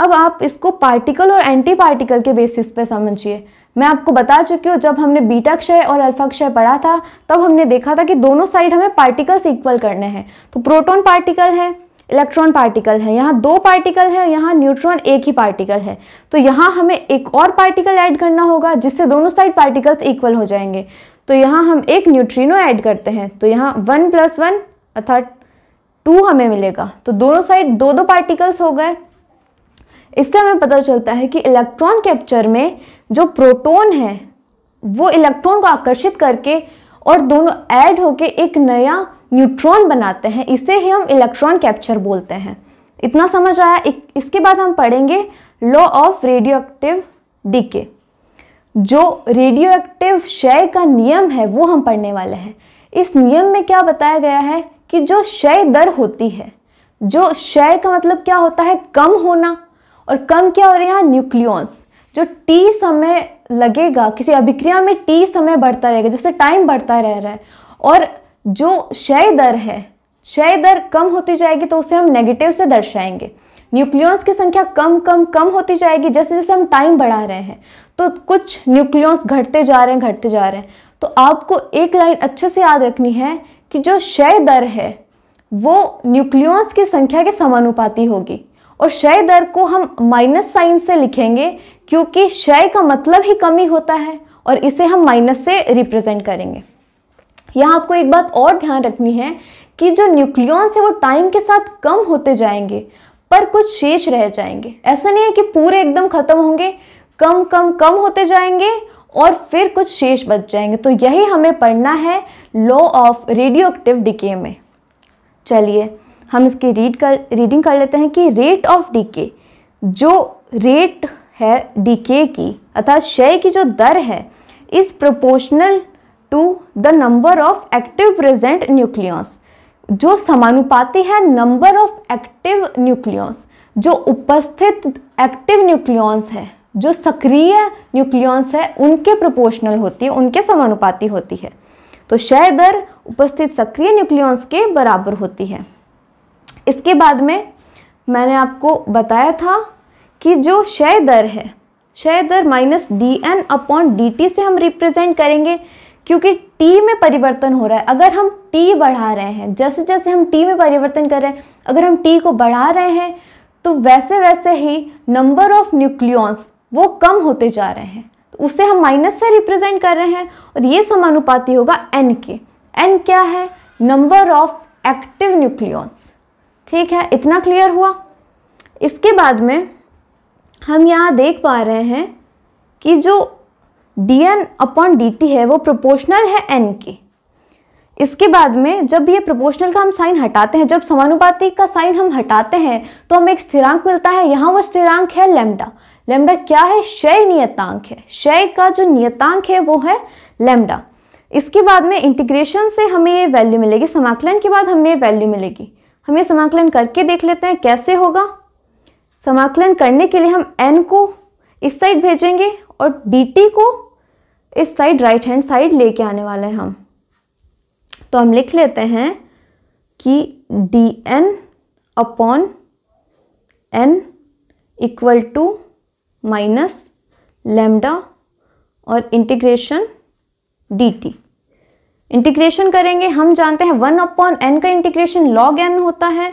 अब आप इसको पार्टिकल और एंटी पार्टिकल के बेसिस पे समझिए मैं आपको बता चुकी हूँ जब हमने बीटा क्षय और अल्फा क्षय पढ़ा था तब हमने देखा था कि दोनों साइड हमें पार्टिकल्स इक्वल करने हैं तो प्रोटॉन पार्टिकल है इलेक्ट्रॉन पार्टिकल है यहाँ दो पार्टिकल है यहाँ न्यूट्रॉन एक ही पार्टिकल है तो यहाँ हमें एक और पार्टिकल ऐड करना होगा जिससे दोनों साइड पार्टिकल्स इक्वल हो जाएंगे तो यहाँ हम एक न्यूट्रिनो ऐड करते हैं तो यहाँ वन प्लस वन अर्थात टू हमें मिलेगा तो दोनों साइड दो दो पार्टिकल्स हो गए इससे हमें पता चलता है कि इलेक्ट्रॉन कैप्चर में जो प्रोटोन है वो इलेक्ट्रॉन को आकर्षित करके और दोनों ऐड होके एक नया न्यूट्रॉन बनाते हैं इसे ही हम इलेक्ट्रॉन कैप्चर बोलते हैं इतना समझ आया इसके बाद हम पढ़ेंगे law of radioactive decay जो रेडियो एक्टिव क्षय का नियम है वो हम पढ़ने वाले हैं इस नियम में क्या बताया गया है कि जो क्षय दर होती है जो क्षय का मतलब क्या होता है कम होना और कम क्या हो रहा है न्यूक्लियॉन्स जो टी समय लगेगा किसी अभिक्रिया में टी समय बढ़ता रहेगा जिससे टाइम बढ़ता रह रहा है और जो क्षय दर है क्षय दर कम होती जाएगी तो उसे हम नेगेटिव से दर्शाएंगे न्यूक्लियॉन्स की संख्या कम कम कम होती जाएगी जैसे जैसे हम टाइम बढ़ा रहे हैं तो कुछ न्यूक्लियॉन्स घटते जा रहे हैं घटते जा रहे हैं तो आपको एक लाइन अच्छे से याद रखनी है कि जो क्षय दर है वो न्यूक्लियॉन्स की संख्या के समानुपाती होगी और क्षय दर को हम माइनस साइन से लिखेंगे क्योंकि क्षय का मतलब ही कमी होता है और इसे हम माइनस से रिप्रेजेंट करेंगे यहाँ आपको एक बात और ध्यान रखनी है कि जो न्यूक्लियॉन्स है वो टाइम के साथ कम होते जाएंगे पर कुछ शेष रह जाएंगे ऐसा नहीं है कि पूरे एकदम खत्म होंगे कम कम कम होते जाएंगे और फिर कुछ शेष बच जाएंगे तो यही हमें पढ़ना है law of radioactive decay में चलिए हम इसकी रीड कर रीडिंग कर लेते हैं कि रेट ऑफ डिके जो रेट है डीके की अर्थात क्षय की जो दर है is proportional to the number of active present nucleus जो समानुपाती है नंबर ऑफ एक्टिव न्यूक्लियस जो उपस्थित एक्टिव न्यूक्लियस है जो सक्रिय न्यूक्लियस है उनके प्रोपोर्शनल होती है उनके समानुपाती होती है तो क्षय दर उपस्थित सक्रिय न्यूक्लियस के बराबर होती है इसके बाद में मैंने आपको बताया था कि जो क्षय दर है क्षय दर minus d n upon d t से हम रिप्रेजेंट करेंगे क्योंकि टी में परिवर्तन हो रहा है अगर हम टी बढ़ा रहे हैं जैसे जैसे हम टी में परिवर्तन कर रहे हैं अगर हम टी को बढ़ा रहे हैं तो वैसे वैसे ही नंबर ऑफ न्यूक्लियॉन्स वो कम होते जा रहे हैं तो उसे हम माइनस से रिप्रेजेंट कर रहे हैं और ये समानुपाती होगा एन के एन क्या है नंबर ऑफ एक्टिव न्यूक्लियॉन्स ठीक है इतना क्लियर हुआ इसके बाद में हम यहाँ देख पा रहे हैं कि जो d n upon d t है वो प्रोपोर्शनल है एन के इसके बाद में जब ये प्रोपोर्शनल का हम साइन हटाते हैं जब समानुपाती का साइन हम हटाते हैं तो हमें एक स्थिरांक मिलता है यहाँ वो स्थिरांक है लेमडा लेमडा क्या है क्षय नियतांक है क्षय का जो नियतांक है वो है लेमडा इसके बाद में इंटीग्रेशन से हमें ये वैल्यू मिलेगी समाकलन के बाद हमें ये वैल्यू मिलेगी हम ये समाकलन करके देख लेते हैं कैसे होगा समाकलन करने के लिए हम एन को इस साइड भेजेंगे और dt को इस साइड राइट हैंड साइड लेके आने वाले हैं हम तो हम लिख लेते हैं कि d n upon n equal to minus lambda और इंटीग्रेशन dt इंटीग्रेशन करेंगे हम जानते हैं वन अपॉन एन का इंटीग्रेशन लॉग एन होता है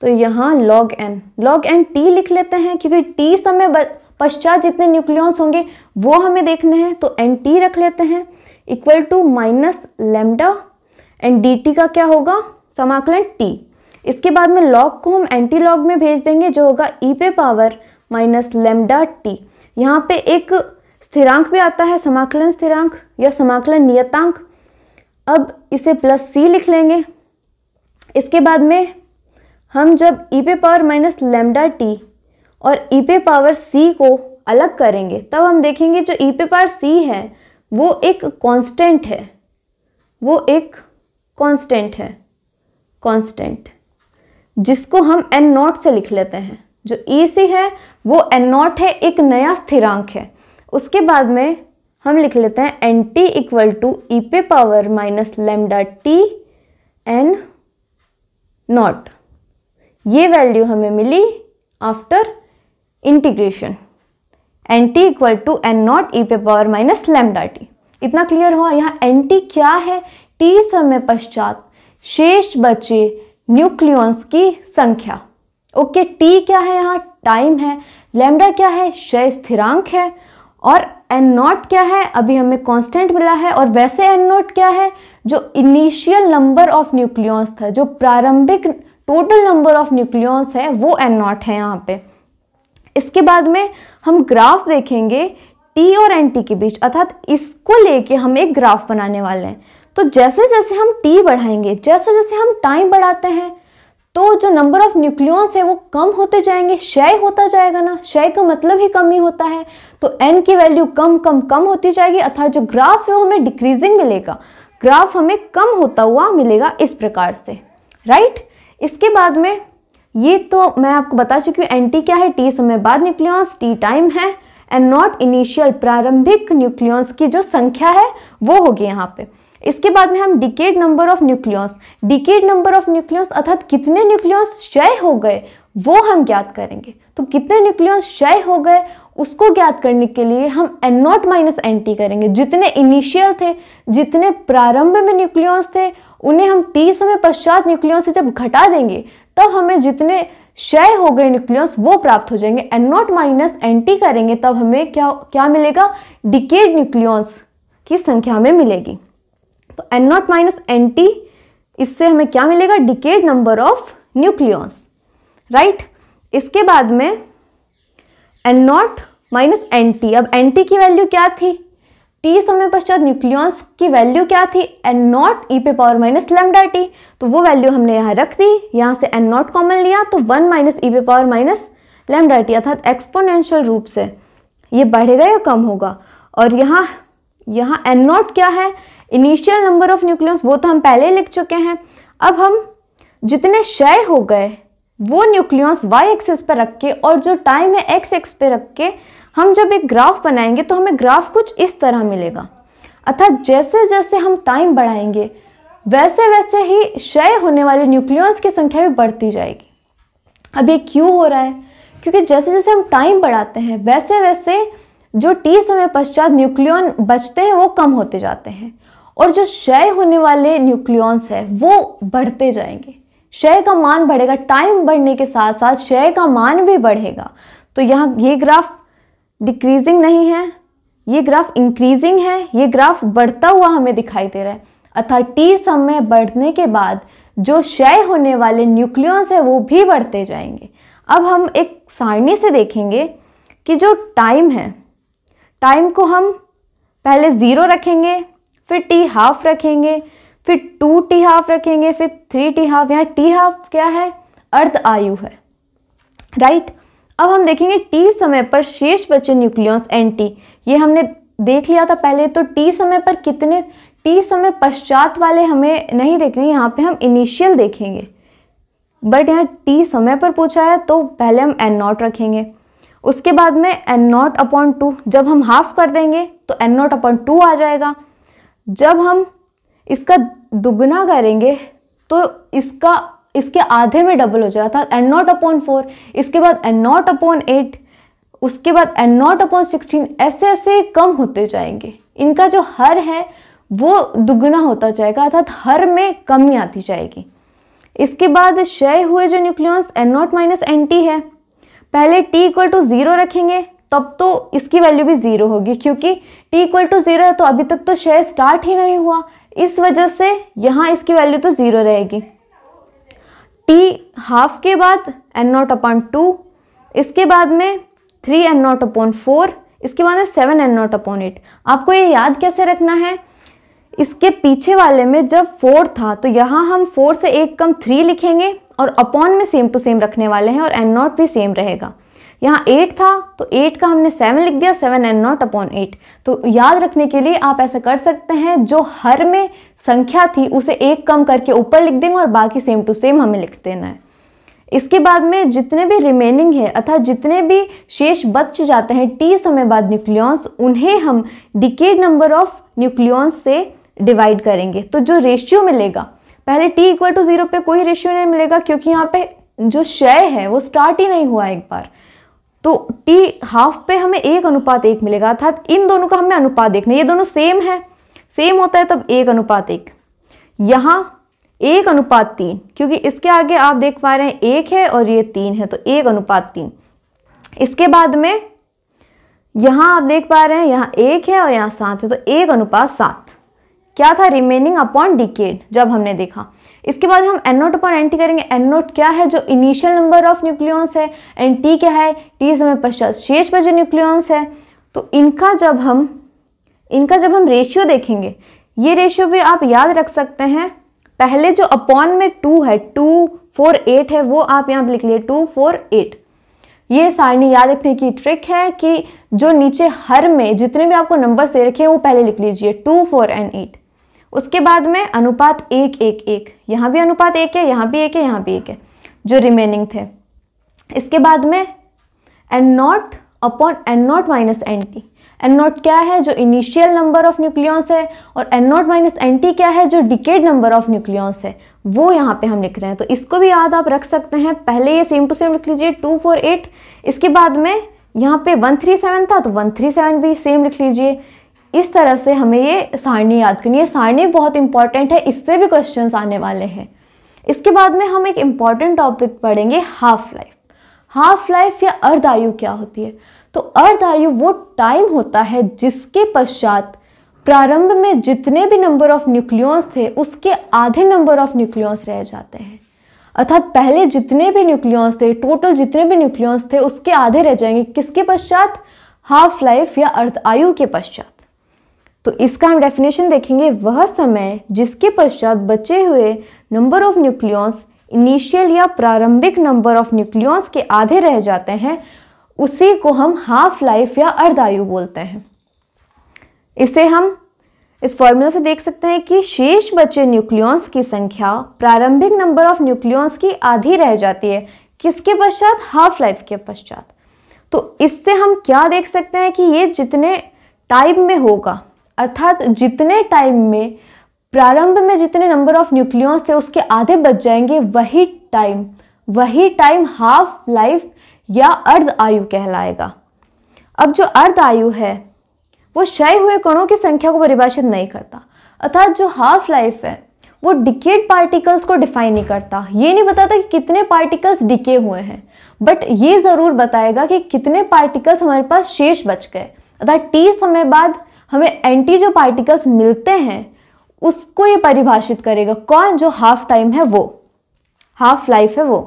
तो यहाँ log n log n t लिख लेते हैं क्योंकि t समय पश्चात जितने न्यूक्लियॉन्स होंगे वो हमें देखने हैं तो एन टी रख लेते हैं equal to minus lambda n d t का क्या होगा समाकलन t इसके बाद में log को हम एंटी लॉग में भेज देंगे जो होगा e पे पावर माइनस लेमडा t यहाँ पे एक स्थिरांक भी आता है समाकलन स्थिरांक या समाकलन नियतांक अब इसे प्लस सी लिख लेंगे इसके बाद में हम जब ई e पे पावर माइनस लेमडा टी और ई e पे पावर सी को अलग करेंगे तब हम देखेंगे जो ई e पे पावर सी है वो एक कांस्टेंट है वो एक कांस्टेंट है कांस्टेंट जिसको हम एन नॉट से लिख लेते हैं जो ई सी है वो एन नॉट है एक नया स्थिरांक है उसके बाद में हम लिख लेते हैं n t equal to e पे power minus lambda t n naught ये वैल्यू हमें मिली after integration n t equal to n naught e पे पावर माइनस लेमडा टी इतना क्लियर हुआ यहाँ एन टी क्या है टी समय पश्चात शेष बचे न्यूक्लियॉन्स की संख्या ओके okay, टी क्या है यहाँ टाइम है लेमडा क्या है क्षय स्थिरांक है और एन नॉट क्या है अभी हमें कांस्टेंट मिला है और वैसे एन नॉट क्या है जो इनिशियल नंबर ऑफ न्यूक्लियॉन्स था जो प्रारंभिक टोटल नंबर ऑफ न्यूक्लियॉन्स है वो एन नॉट है यहाँ पे इसके बाद में हम ग्राफ देखेंगे टी और एन टी के बीच अर्थात इसको लेके हम एक ग्राफ बनाने वाले हैं तो जैसे जैसे हम टी बढ़ाएंगे जैसे जैसे हम टाइम बढ़ाते हैं तो जो नंबर ऑफ न्यूक्लियॉन्स है वो कम होते जाएंगे क्षय होता जाएगा ना क्षय का मतलब ही कम ही होता है तो एन की वैल्यू कम कम कम होती जाएगी अर्थात जो ग्राफ है वो हमें डिक्रीजिंग मिलेगा ग्राफ हमें कम होता हुआ मिलेगा इस प्रकार से राइट इसके बाद में ये तो मैं आपको बता चुकी हूँ एंटी क्या है टी समय बाद न्यूक्लियॉन्स टी टाइम है एंड नॉट इनिशियल प्रारंभिक न्यूक्लियॉन्स की जो संख्या है वो होगी यहाँ पे इसके बाद में हम decayed number of nucleons decayed number of nucleons अर्थात कितने न्यूक्लियॉन्स क्षय हो गए वो हम ज्ञात करेंगे तो कितने न्यूक्लियॉन्स क्षय हो गए उसको ज्ञात करने के लिए हम n naught minus n t करेंगे जितने इनिशियल थे जितने प्रारंभ में न्यूक्लियॉन्स थे उन्हें हम टी समय पश्चात न्यूक्लियस से जब घटा देंगे तब तो हमें जितने क्षय हो गए न्यूक्लियस वो प्राप्त हो जाएंगे n naught minus n t करेंगे तब हमें क्या क्या मिलेगा डिकेड न्यूक्लियस की संख्या हमें मिलेगी तो n naught minus n t इससे हमें क्या मिलेगा decayed number of nucleus right इसके बाद में n naught minus n t अब एन टी की वैल्यू क्या थी टी समय पश्चात न्यूक्लियॉन्स की वैल्यू क्या थी एन नॉट ई पे पावर माइनस लेमडा टी तो वो वैल्यू हमने यहाँ रख दी यहाँ से एन नॉट कॉमन लिया तो वन माइनस ई पे पावर माइनस लेमडा टी अर्थात एक्सपोनेंशियल रूप से ये बढ़ेगा या कम होगा और यहाँ यहाँ एन नॉट क्या है इनिशियल नंबर ऑफ न्यूक्लियंस वो तो हम पहले लिख चुके हैं अब हम जितने क्षय हो गए वो न्यूक्लियस वाई एक्सेस पर रख के और जो टाइम है एक्स एक्स पे रख के हम जब एक ग्राफ बनाएंगे तो हमें ग्राफ कुछ इस तरह मिलेगा अर्थात जैसे जैसे हम टाइम बढ़ाएंगे वैसे वैसे ही क्षय होने वाले न्यूक्लियस की संख्या भी बढ़ती जाएगी अब ये क्यों हो रहा है क्योंकि जैसे जैसे हम टाइम बढ़ाते हैं वैसे वैसे जो टी समय पश्चात न्यूक्लियन बचते हैं वो कम होते जाते हैं और जो क्षय होने वाले न्यूक्लियस है वो बढ़ते जाएंगे शेयर का मान बढ़ेगा टाइम बढ़ने के साथ साथ शेयर का मान भी बढ़ेगा तो यहाँ ये ग्राफ डिक्रीजिंग नहीं है ये ग्राफ इंक्रीजिंग है ये ग्राफ बढ़ता हुआ हमें दिखाई दे रहा है अर्थात टी समय बढ़ने के बाद जो क्षय होने वाले न्यूक्लियस है वो भी बढ़ते जाएंगे अब हम एक सारणी से देखेंगे कि जो टाइम है टाइम को हम पहले ज़ीरो रखेंगे फिर टी हाफ रखेंगे फिर टू टी हाफ रखेंगे फिर थ्री टी हाफ यहाँ टी हाफ क्या है अर्ध आयु है राइट right? अब हम देखेंगे टी समय पर शेष बचे न्यूक्लियस एन टी ये हमने देख लिया था पहले तो टी समय पर कितने टी समय पश्चात वाले हमें नहीं देखने यहाँ पे हम इनिशियल देखेंगे बट यहाँ टी समय पर पूछा है तो पहले हम एन नॉट रखेंगे उसके बाद में एन नॉट अपॉन टू जब हम हाफ कर देंगे तो एन नॉट अपॉन टू आ जाएगा जब हम इसका दुगना करेंगे तो इसका इसके आधे में डबल हो जाता एन नॉट अपॉन फोर इसके बाद एन नॉट अपॉन एट उसके बाद एन नॉट अपॉन सिक्सटीन ऐसे ऐसे कम होते जाएंगे इनका जो हर है वो दुगना होता जाएगा अर्थात हर में कमी आती जाएगी इसके बाद क्षय हुए जो nucleons n naught minus n t है पहले टी इक्वल टू ज़ीरो रखेंगे तब तो इसकी वैल्यू भी ज़ीरो होगी क्योंकि टी इक्वल टू ज़ीरो है तो अभी तक तो क्षय स्टार्ट ही नहीं हुआ इस वजह से यहाँ इसकी वैल्यू तो ज़ीरो रहेगी टी हाफ के बाद एन नॉट अपॉन टू इसके बाद में three n naught upon four इसके बाद में seven n naught upon eight आपको ये याद कैसे रखना है इसके पीछे वाले में जब फोर था तो यहाँ हम फोर से एक कम थ्री लिखेंगे और अपॉन में सेम टू सेम रखने वाले हैं और एन नॉट भी सेम रहेगा यहाँ एट था तो एट का हमने सेवन लिख दिया seven and naught upon eight तो याद रखने के लिए आप ऐसा कर सकते हैं जो हर में संख्या थी उसे एक कम करके ऊपर लिख देंगे और बाकी सेम टू सेम हमें लिख देना है इसके बाद में जितने भी रिमेनिंग है अर्थात जितने भी शेष बच जाते हैं टी समय बाद न्यूक्लियॉन्स उन्हें हम डिकेड नंबर ऑफ न्यूक्लियॉन्स से डिवाइड करेंगे तो जो रेशियो मिलेगा पहले टी इक्वल टू जीरो पे कोई रेशियो नहीं मिलेगा क्योंकि यहाँ पे जो क्षय है वो स्टार्ट ही नहीं हुआ एक बार तो टी हाफ पे हमें एक अनुपात एक मिलेगा अर्थात इन दोनों का हमें अनुपात देखना ये दोनों सेम है सेम होता है तब एक अनुपात एक यहाँ एक अनुपात तीन क्योंकि इसके आगे आप देख पा रहे हैं एक है और ये तीन है तो एक अनुपात तीन इसके बाद में यहाँ आप देख पा रहे हैं यहाँ एक है और यहाँ सात है तो एक अनुपात सात क्या था रिमेनिंग अपॉन डिकेड जब हमने देखा इसके बाद हम n naught upon n t करेंगे एन नोट क्या है जो इनिशियल नंबर ऑफ न्यूक्लियंस है एन टी क्या है टी समय पश्चात शेष पर जो न्यूक्लियंस है तो इनका जब हम इनका जब हम रेशियो देखेंगे ये रेशियो भी आप याद रख सकते हैं पहले जो अपॉन में टू है टू फोर एट है वो आप यहाँ पर लिख लिए टू फोर एट ये सारणी याद रखने की ट्रिक है कि जो नीचे हर में जितने भी आपको नंबर्स दे रखे हैं वो पहले लिख लीजिए टू फोर एंड एट उसके बाद में अनुपात एक एक एक यहाँ भी अनुपात एक है यहाँ भी एक है यहाँ भी एक है जो रिमेनिंग थे इसके बाद में n naught upon n naught minus n t n naught क्या है जो इनिशियल नंबर ऑफ न्यूक्लियंस है और n naught minus n t क्या है जो डिकेड नंबर ऑफ न्यूक्लियंस है वो यहाँ पे हम लिख रहे हैं तो इसको भी याद आप रख सकते हैं पहले ये सेम टू सेम लिख लीजिए टू फोर एट इसके बाद में यहाँ पे वन थ्री सेवन था तो वन थ्री सेवन भी सेम लिख लीजिए इस तरह से हमें ये सारणी याद करनी है सारणी बहुत इंपॉर्टेंट है इससे भी क्वेश्चन आने वाले हैं इसके बाद में हम एक इम्पॉर्टेंट टॉपिक पढ़ेंगे हाफ लाइफ हाफ लाइफ या अर्ध आयु क्या होती है तो अर्ध आयु वो टाइम होता है जिसके पश्चात प्रारंभ में जितने भी नंबर ऑफ न्यूक्लियस थे उसके आधे नंबर ऑफ न्यूक्लियस रह जाते हैं अर्थात पहले जितने भी न्यूक्लियस थे टोटल जितने भी न्यूक्लियंस थे उसके आधे रह जाएंगे किसके पश्चात हाफ लाइफ या अर्ध आयु के पश्चात तो इसका हम डेफिनेशन देखेंगे वह समय जिसके पश्चात बचे हुए नंबर ऑफ न्यूक्लियॉन्स इनिशियल या प्रारंभिक नंबर ऑफ न्यूक्लियॉन्स के आधे रह जाते हैं उसी को हम हाफ लाइफ या अर्धायु बोलते हैं इसे हम इस फॉर्मूला से देख सकते हैं कि शेष बचे न्यूक्लियॉन्स की संख्या प्रारंभिक नंबर ऑफ न्यूक्लियॉन्स की आधी रह जाती है किसके पश्चात हाफ लाइफ के पश्चात तो इससे हम क्या देख सकते हैं कि ये जितने टाइम में होगा अर्थात जितने टाइम में प्रारंभ में जितने नंबर ऑफ न्यूक्लियस थे उसके आधे बच जाएंगे वही टाइम वही टाइम हाफ लाइफ या अर्ध आयु कहलाएगा अब जो अर्ध आयु है वो क्षय हुए कणों की संख्या को परिभाषित नहीं करता अर्थात जो हाफ लाइफ है वो डिकेड पार्टिकल्स को डिफाइन नहीं करता ये नहीं बताता कि कितने पार्टिकल्स डिके हुए हैं बट ये ज़रूर बताएगा कि कितने पार्टिकल्स हमारे पास शेष बच गए अर्थात टी समय बाद हमें एंटी जो पार्टिकल्स मिलते हैं उसको ये परिभाषित करेगा कौन जो हाफ टाइम है वो हाफ लाइफ है वो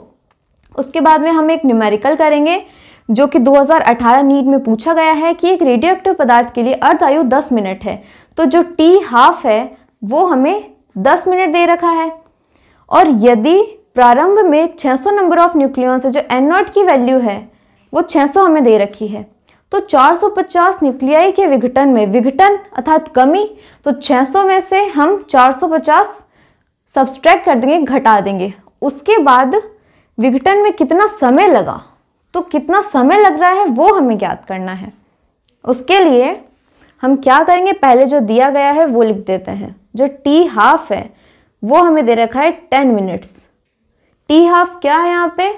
उसके बाद में हम एक न्यूमेरिकल करेंगे जो कि 2018 नीट में पूछा गया है कि एक रेडियो एक्टिव पदार्थ के लिए अर्ध आयु 10 मिनट है तो जो टी हाफ है वो हमें 10 मिनट दे रखा है और यदि प्रारंभ में 600 नंबर ऑफ न्यूक्लियॉन्स है जो एन नॉट की वैल्यू है वो 600 हमें दे रखी है तो 450 न्यूक्लियाई के विघटन में विघटन अर्थात कमी तो 600 में से हम 450 सब्सट्रैक्ट कर देंगे घटा देंगे उसके बाद विघटन में कितना समय लगा तो कितना समय लग रहा है वो हमें ज्ञात करना है उसके लिए हम क्या करेंगे पहले जो दिया गया है वो लिख देते हैं जो टी हाफ है वो हमें दे रखा है टेन मिनट्स टी हाफ क्या है यहाँ पे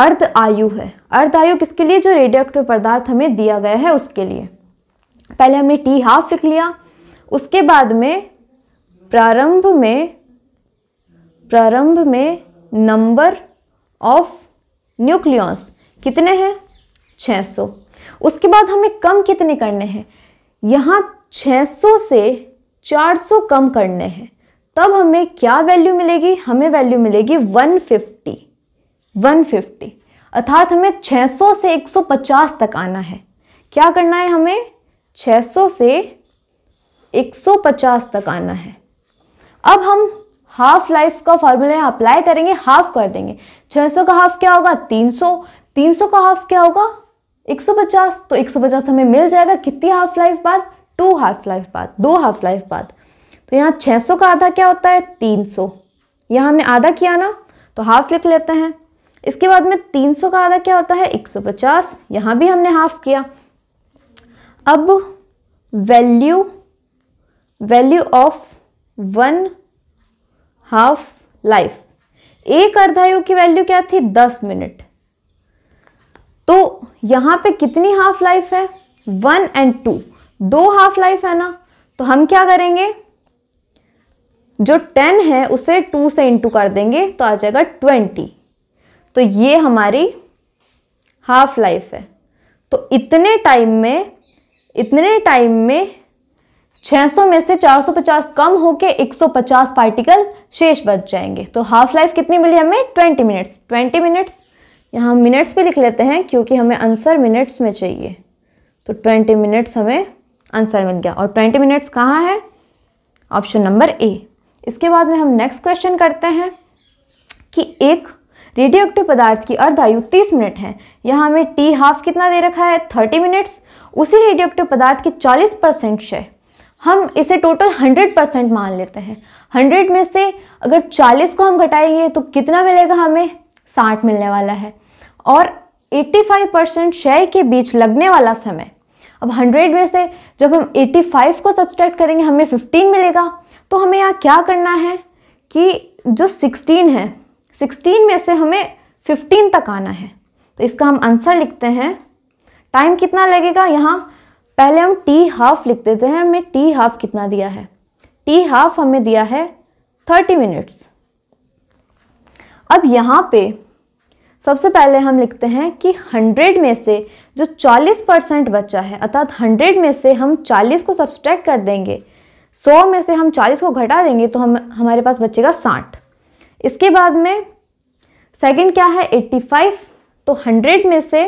अर्ध आयु है अर्ध आयु किसके लिए जो रेडियो एक्टिव पदार्थ हमें दिया गया है उसके लिए पहले हमने टी हाफ लिख लिया उसके बाद में प्रारंभ में प्रारंभ में नंबर ऑफ न्यूक्लियस कितने हैं 600 उसके बाद हमें कम कितने करने हैं यहाँ 600 से 400 कम करने हैं तब हमें क्या वैल्यू मिलेगी हमें वैल्यू मिलेगी 150 150 अर्थात हमें 600 से 150 तक आना है क्या करना है हमें 600 से 150 तक आना है अब हम हाफ लाइफ का फॉर्मूला अप्लाई करेंगे हाफ कर देंगे 600 का हाफ क्या होगा 300 300 का हाफ क्या होगा 150 तो 150 हमें मिल जाएगा कितनी हाफ लाइफ बाद टू हाफ लाइफ बाद दो हाफ लाइफ बाद तो यहाँ 600 का आधा क्या होता है 300 यहाँ हमने आधा किया ना तो हाफ लिख लेते हैं इसके बाद में 300 का आधा क्या होता है 150 यहाँ भी हमने हाफ किया अब value value of one half life एक अर्धायु की वैल्यू क्या थी 10 मिनट तो यहाँ पे कितनी हाफ लाइफ है वन एंड टू दो हाफ लाइफ है ना तो हम क्या करेंगे जो टेन है उसे टू से इंटू कर देंगे तो आ जाएगा ट्वेंटी तो ये हमारी हाफ लाइफ है तो इतने टाइम में इतने टाइम में 600 में से 450 कम होके 150 पार्टिकल शेष बच जाएंगे तो हाफ लाइफ कितनी मिली हमें 20 मिनट्स 20 मिनट्स यहाँ मिनट्स भी लिख लेते हैं क्योंकि हमें आंसर मिनट्स में चाहिए तो 20 मिनट्स हमें आंसर मिल गया और 20 मिनट्स कहाँ है ऑप्शन नंबर ए इसके बाद में हम नेक्स्ट क्वेश्चन करते हैं कि एक रेडियो एक्टिव पदार्थ की अर्धायु 30 मिनट है यहाँ हमें टी हाफ कितना दे रखा है 30 मिनट्स उसी रेडियो एक्टिव पदार्थ की 40 परसेंट शय हम इसे टोटल 100 परसेंट मान लेते हैं 100 में से अगर 40 को हम घटाएंगे तो कितना मिलेगा हमें 60 मिलने वाला है और 85 परसेंट शय के बीच लगने वाला समय अब 100 में से जब हम 85 को सब्सट्रैक्ट करेंगे हमें 15 मिलेगा तो हमें यहाँ क्या करना है कि जो 16 है सिक्सटीन में से हमें फिफ्टीन तक आना है तो इसका हम आंसर लिखते हैं टाइम कितना लगेगा यहाँ पहले हम टी हाफ लिख देते हैं हमें टी हाफ कितना दिया है टी हाफ हमें दिया है थर्टी मिनट्स अब यहाँ पे सबसे पहले हम लिखते हैं कि 100 में से जो 40 परसेंट बचा है अर्थात 100 में से हम 40 को सब्सट्रैक्ट कर देंगे 100 में से हम 40 को घटा देंगे तो हम हमारे पास बचेगा 60 इसके बाद में सेकंड क्या है 85 तो 100 में से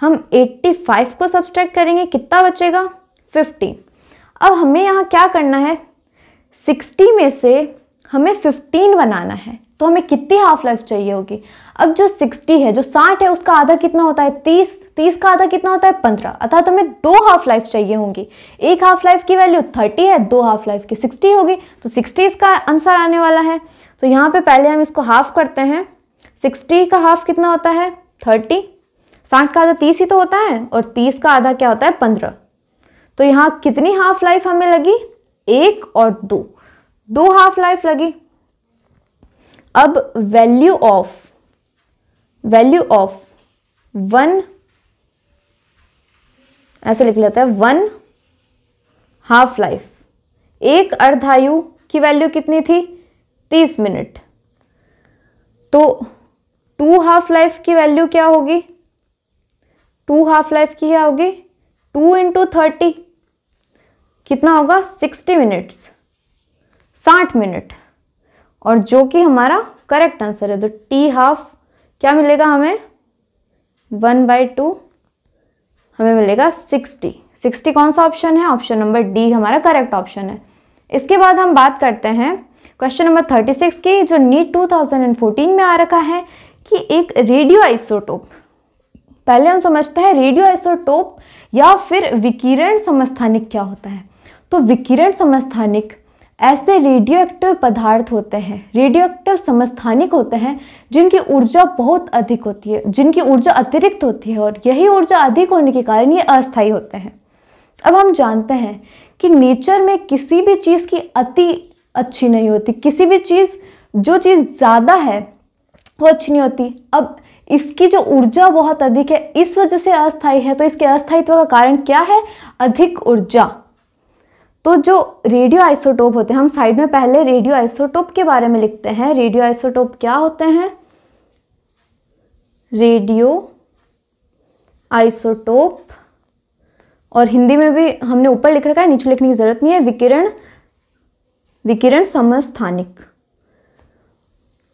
हम 85 को सब्सट्रैक्ट करेंगे कितना बचेगा 50 अब हमें यहाँ क्या करना है 60 में से हमें 15 बनाना है तो हमें कितनी हाफ लाइफ चाहिए होगी अब जो 60 है जो 60 है उसका आधा कितना होता है 30 30 का आधा कितना होता है 15 अर्थात हमें दो हाफ लाइफ चाहिए होंगी एक हाफ लाइफ की वैल्यू 30 है दो हाफ लाइफ की 60 होगी तो 60 इसका आंसर आने वाला है तो यहाँ पे पहले हम इसको हाफ करते हैं सिक्सटी का हाफ कितना होता है थर्टी साठ का आधा तीस ही तो होता है और तीस का आधा क्या होता है पंद्रह तो यहाँ कितनी हाफ लाइफ हमें लगी एक और दो दो हाफ लाइफ लगी अब value of value of one ऐसे लिख लेते हैं वन हाफ लाइफ एक अर्धायु की वैल्यू कितनी थी तीस मिनट तो टू हाफ लाइफ की वैल्यू क्या होगी टू हाफ लाइफ की क्या होगी टू इंटू थर्टी कितना होगा सिक्सटी मिनट्स साठ मिनट और जो कि हमारा करेक्ट आंसर है तो टी हाफ क्या मिलेगा हमें वन बाई टू हमें मिलेगा सिक्सटी सिक्सटी कौन सा ऑप्शन है ऑप्शन नंबर डी हमारा करेक्ट ऑप्शन है इसके बाद हम बात करते हैं क्वेश्चन नंबर थर्टी सिक्स की जो NEET two thousand and fourteen में आ रखा है कि एक रेडियो आइसोटोप पहले हम समझते हैं रेडियो आइसोटोप या फिर विकिरण समस्थानिक क्या होता है तो विकिरण समस्थानिक ऐसे रेडियो एक्टिव पदार्थ होते हैं रेडियो एक्टिव समस्थानिक होते हैं जिनकी ऊर्जा बहुत अधिक होती है जिनकी ऊर्जा अतिरिक्त होती है और यही ऊर्जा अधिक होने के कारण ये अस्थायी होते हैं अब हम जानते हैं कि नेचर में किसी भी चीज़ की अति अच्छी नहीं होती किसी भी चीज़ जो चीज़ ज़्यादा है अच्छी नहीं होती अब इसकी जो ऊर्जा बहुत अधिक है इस वजह से अस्थायी है तो इसके अस्थायित्व का कारण क्या है अधिक ऊर्जा तो जो रेडियो आइसोटोप होते हैं हम साइड में पहले रेडियो आइसोटोप के बारे में लिखते हैं रेडियो आइसोटोप क्या होते हैं रेडियो आइसोटोप और हिंदी में भी हमने ऊपर लिख रखा है नीचे लिखने की ज़रूरत नहीं है विकिरण विकिरण समस्थानिक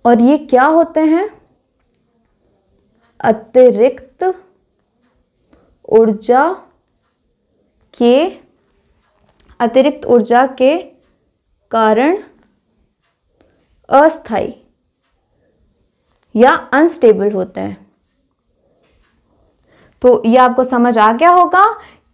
और ये क्या होते हैं अतिरिक्त ऊर्जा के अतिरिक्त ऊर्जा के कारण अस्थाई या अनस्टेबल होते हैं तो ये आपको समझ आ गया होगा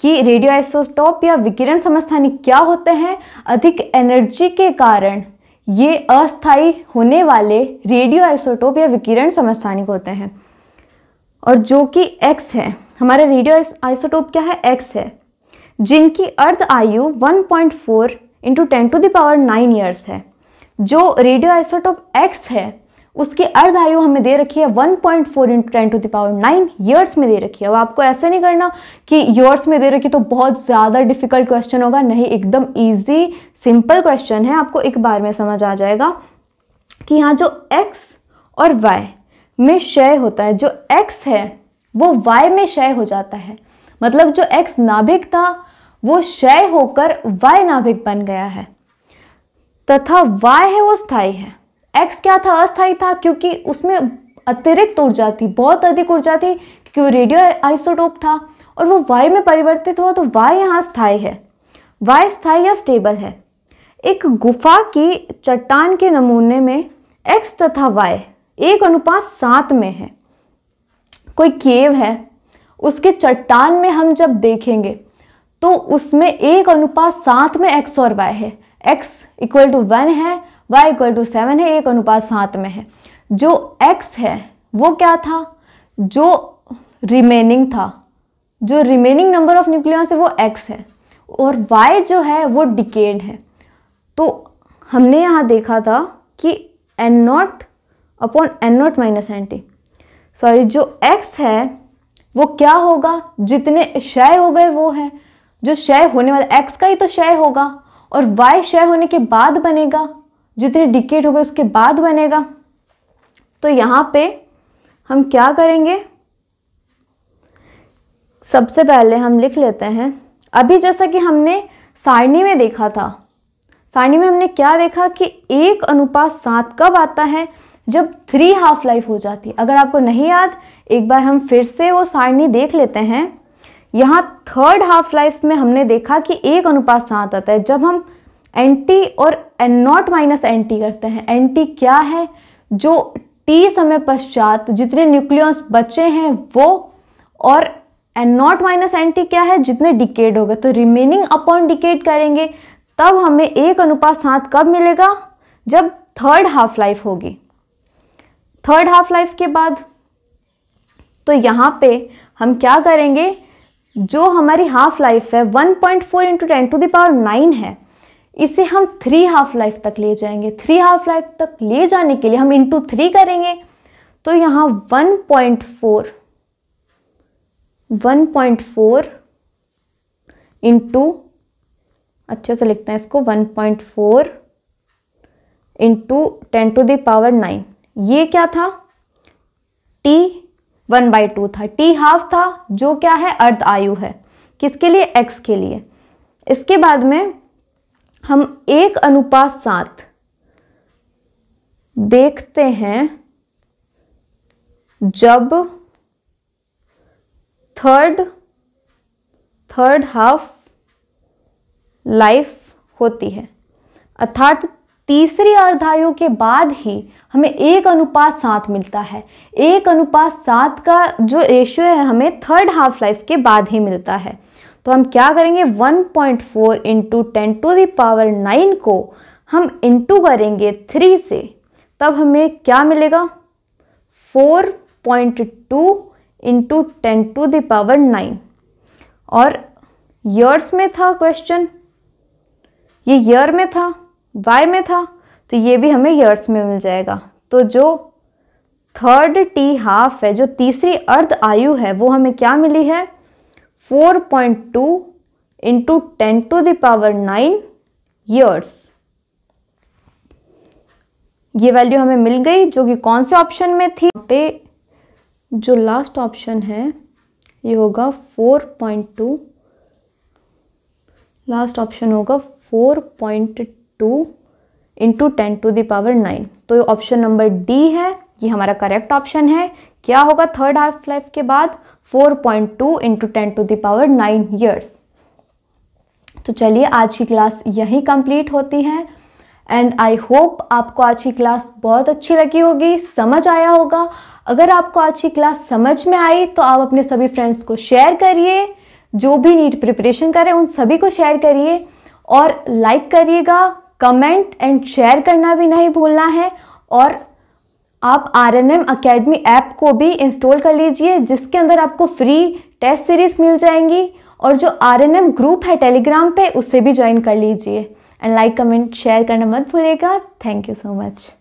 कि रेडियो आइसोस्टॉप या विकिरण समस्थानिक क्या होते हैं अधिक एनर्जी के कारण ये अस्थाई होने वाले रेडियो आइसोटोप या विकिरण समस्थानिक होते हैं और जो कि एक्स है हमारा रेडियो आइसोटोप क्या है एक्स है जिनकी अर्ध आयु 1.4 point four into ten to the power nine years है जो रेडियो आइसोटोप एक्स है उसकी अर्ध आयु हमें दे रखी है 1.4 point four into ten to the power nine years में दे रखी है अब आपको ऐसा नहीं करना कि ईयर्स में दे रखी तो बहुत ज़्यादा डिफिकल्ट क्वेश्चन होगा नहीं एकदम ईजी सिंपल क्वेश्चन है आपको एक बार में समझ आ जाएगा कि यहाँ जो एक्स और वाई में क्षय होता है जो एक्स है वो वाई में क्षय हो जाता है मतलब जो एक्स नाभिक था वो क्षय होकर वाई नाभिक बन गया है तथा वाई है वो स्थाई है एक्स क्या था अस्थाई था क्योंकि उसमें अतिरिक्त ऊर्जा थी बहुत अधिक ऊर्जा थी क्योंकि रेडियो आइसोटोप था और वो वाई में परिवर्तित हुआ तो वाई यहाँ स्थाई है वाई स्थाई या स्टेबल है एक गुफा की चट्टान के नमूने में एक्स तथा वाई एक अनुपात सात में है कोई केव है उसके चट्टान में हम जब देखेंगे तो उसमें एक अनुपात सात में एक्स और वाई है एक्स इक्वल टू वन है y इक्वल टू सेवन है एक अनुपात सात में है जो x है वो क्या था जो रिमेनिंग था जो रिमेनिंग नंबर ऑफ न्यूक्लियस है वो x है और y जो है वो डिकेड है तो हमने यहाँ देखा था कि n naught upon n naught minus n t sorry जो x है वो क्या होगा जितने क्षय हो गए वो है जो क्षय होने वाला x का ही तो क्षय होगा और y क्षय होने के बाद बनेगा जितने डिकेट हो गए उसके बाद बनेगा तो यहाँ पे हम क्या करेंगे सबसे पहले हम लिख लेते हैं अभी जैसा कि हमने सारणी में देखा था सारणी में हमने क्या देखा कि एक अनुपात सात कब आता है जब थ्री हाफ लाइफ हो जाती है अगर आपको नहीं याद एक बार हम फिर से वो सारणी देख लेते हैं यहाँ थर्ड हाफ लाइफ में हमने देखा कि एक अनुपात सात आता है जब हम एन टी और n naught minus n t करते हैं एन टी क्या है जो टी समय पश्चात जितने न्यूक्लियस बचे हैं वो और n naught minus n t क्या है जितने डिकेड हो गए तो रिमेनिंग अपॉन डिकेड करेंगे तब हमें एक अनुपात सात कब मिलेगा जब थर्ड हाफ लाइफ होगी थर्ड हाफ लाइफ के बाद तो यहाँ पे हम क्या करेंगे जो हमारी हाफ लाइफ है 1.4 point four into ten to the power nine है इसे हम थ्री हाफ लाइफ तक ले जाएंगे थ्री हाफ लाइफ तक ले जाने के लिए हम इंटू थ्री करेंगे तो यहाँ one point four one point four into अच्छे से लिखते हैं इसको one point four into ten to the power nine ये क्या था टी वन बाई टू था टी हाफ था जो क्या है अर्ध आयु है किसके लिए एक्स के लिए इसके बाद में हम एक अनुपात सात देखते हैं जब थर्ड थर्ड हाफ लाइफ होती है अर्थात तीसरी अर्धायु के बाद ही हमें एक अनुपात सात मिलता है एक अनुपात सात का जो रेशियो है हमें थर्ड हाफ लाइफ के बाद ही मिलता है तो हम क्या करेंगे 1.4 point four into ten to the power nine को हम इंटू करेंगे थ्री से तब हमें क्या मिलेगा 4.2 point two into ten to the power nine और ईयर्स में था क्वेश्चन ये ईयर में था वाई में था तो ये भी हमें ईयर्स में मिल जाएगा तो जो थर्ड टी हाफ है जो तीसरी अर्ध आयु है वो हमें क्या मिली है four point two into ten to the power nine years ये वैल्यू हमें मिल गई जो कि कौन से ऑप्शन में थी पे जो लास्ट ऑप्शन है ये होगा four point two last option होगा four point two into ten to the power nine तो ऑप्शन नंबर डी है ये हमारा करेक्ट ऑप्शन है क्या होगा थर्ड हाफ लाइफ के बाद 4.2 point two into ten to the power nine years तो चलिए आज की क्लास यहीं कंप्लीट होती है एंड आई होप आपको आज की क्लास बहुत अच्छी लगी होगी समझ आया होगा अगर आपको आज की क्लास समझ में आई तो आप अपने सभी फ्रेंड्स को शेयर करिए जो भी नीट प्रिपरेशन करें उन सभी को शेयर करिए और लाइक करिएगा कमेंट एंड शेयर करना भी नहीं भूलना है और आप R N M academy app को भी इंस्टॉल कर लीजिए जिसके अंदर आपको फ्री टेस्ट सीरीज़ मिल जाएंगी और जो आर एन एम ग्रुप है टेलीग्राम पे उसे भी ज्वाइन कर लीजिए एंड लाइक कमेंट शेयर करना मत भूलिएगा थैंक यू सो मच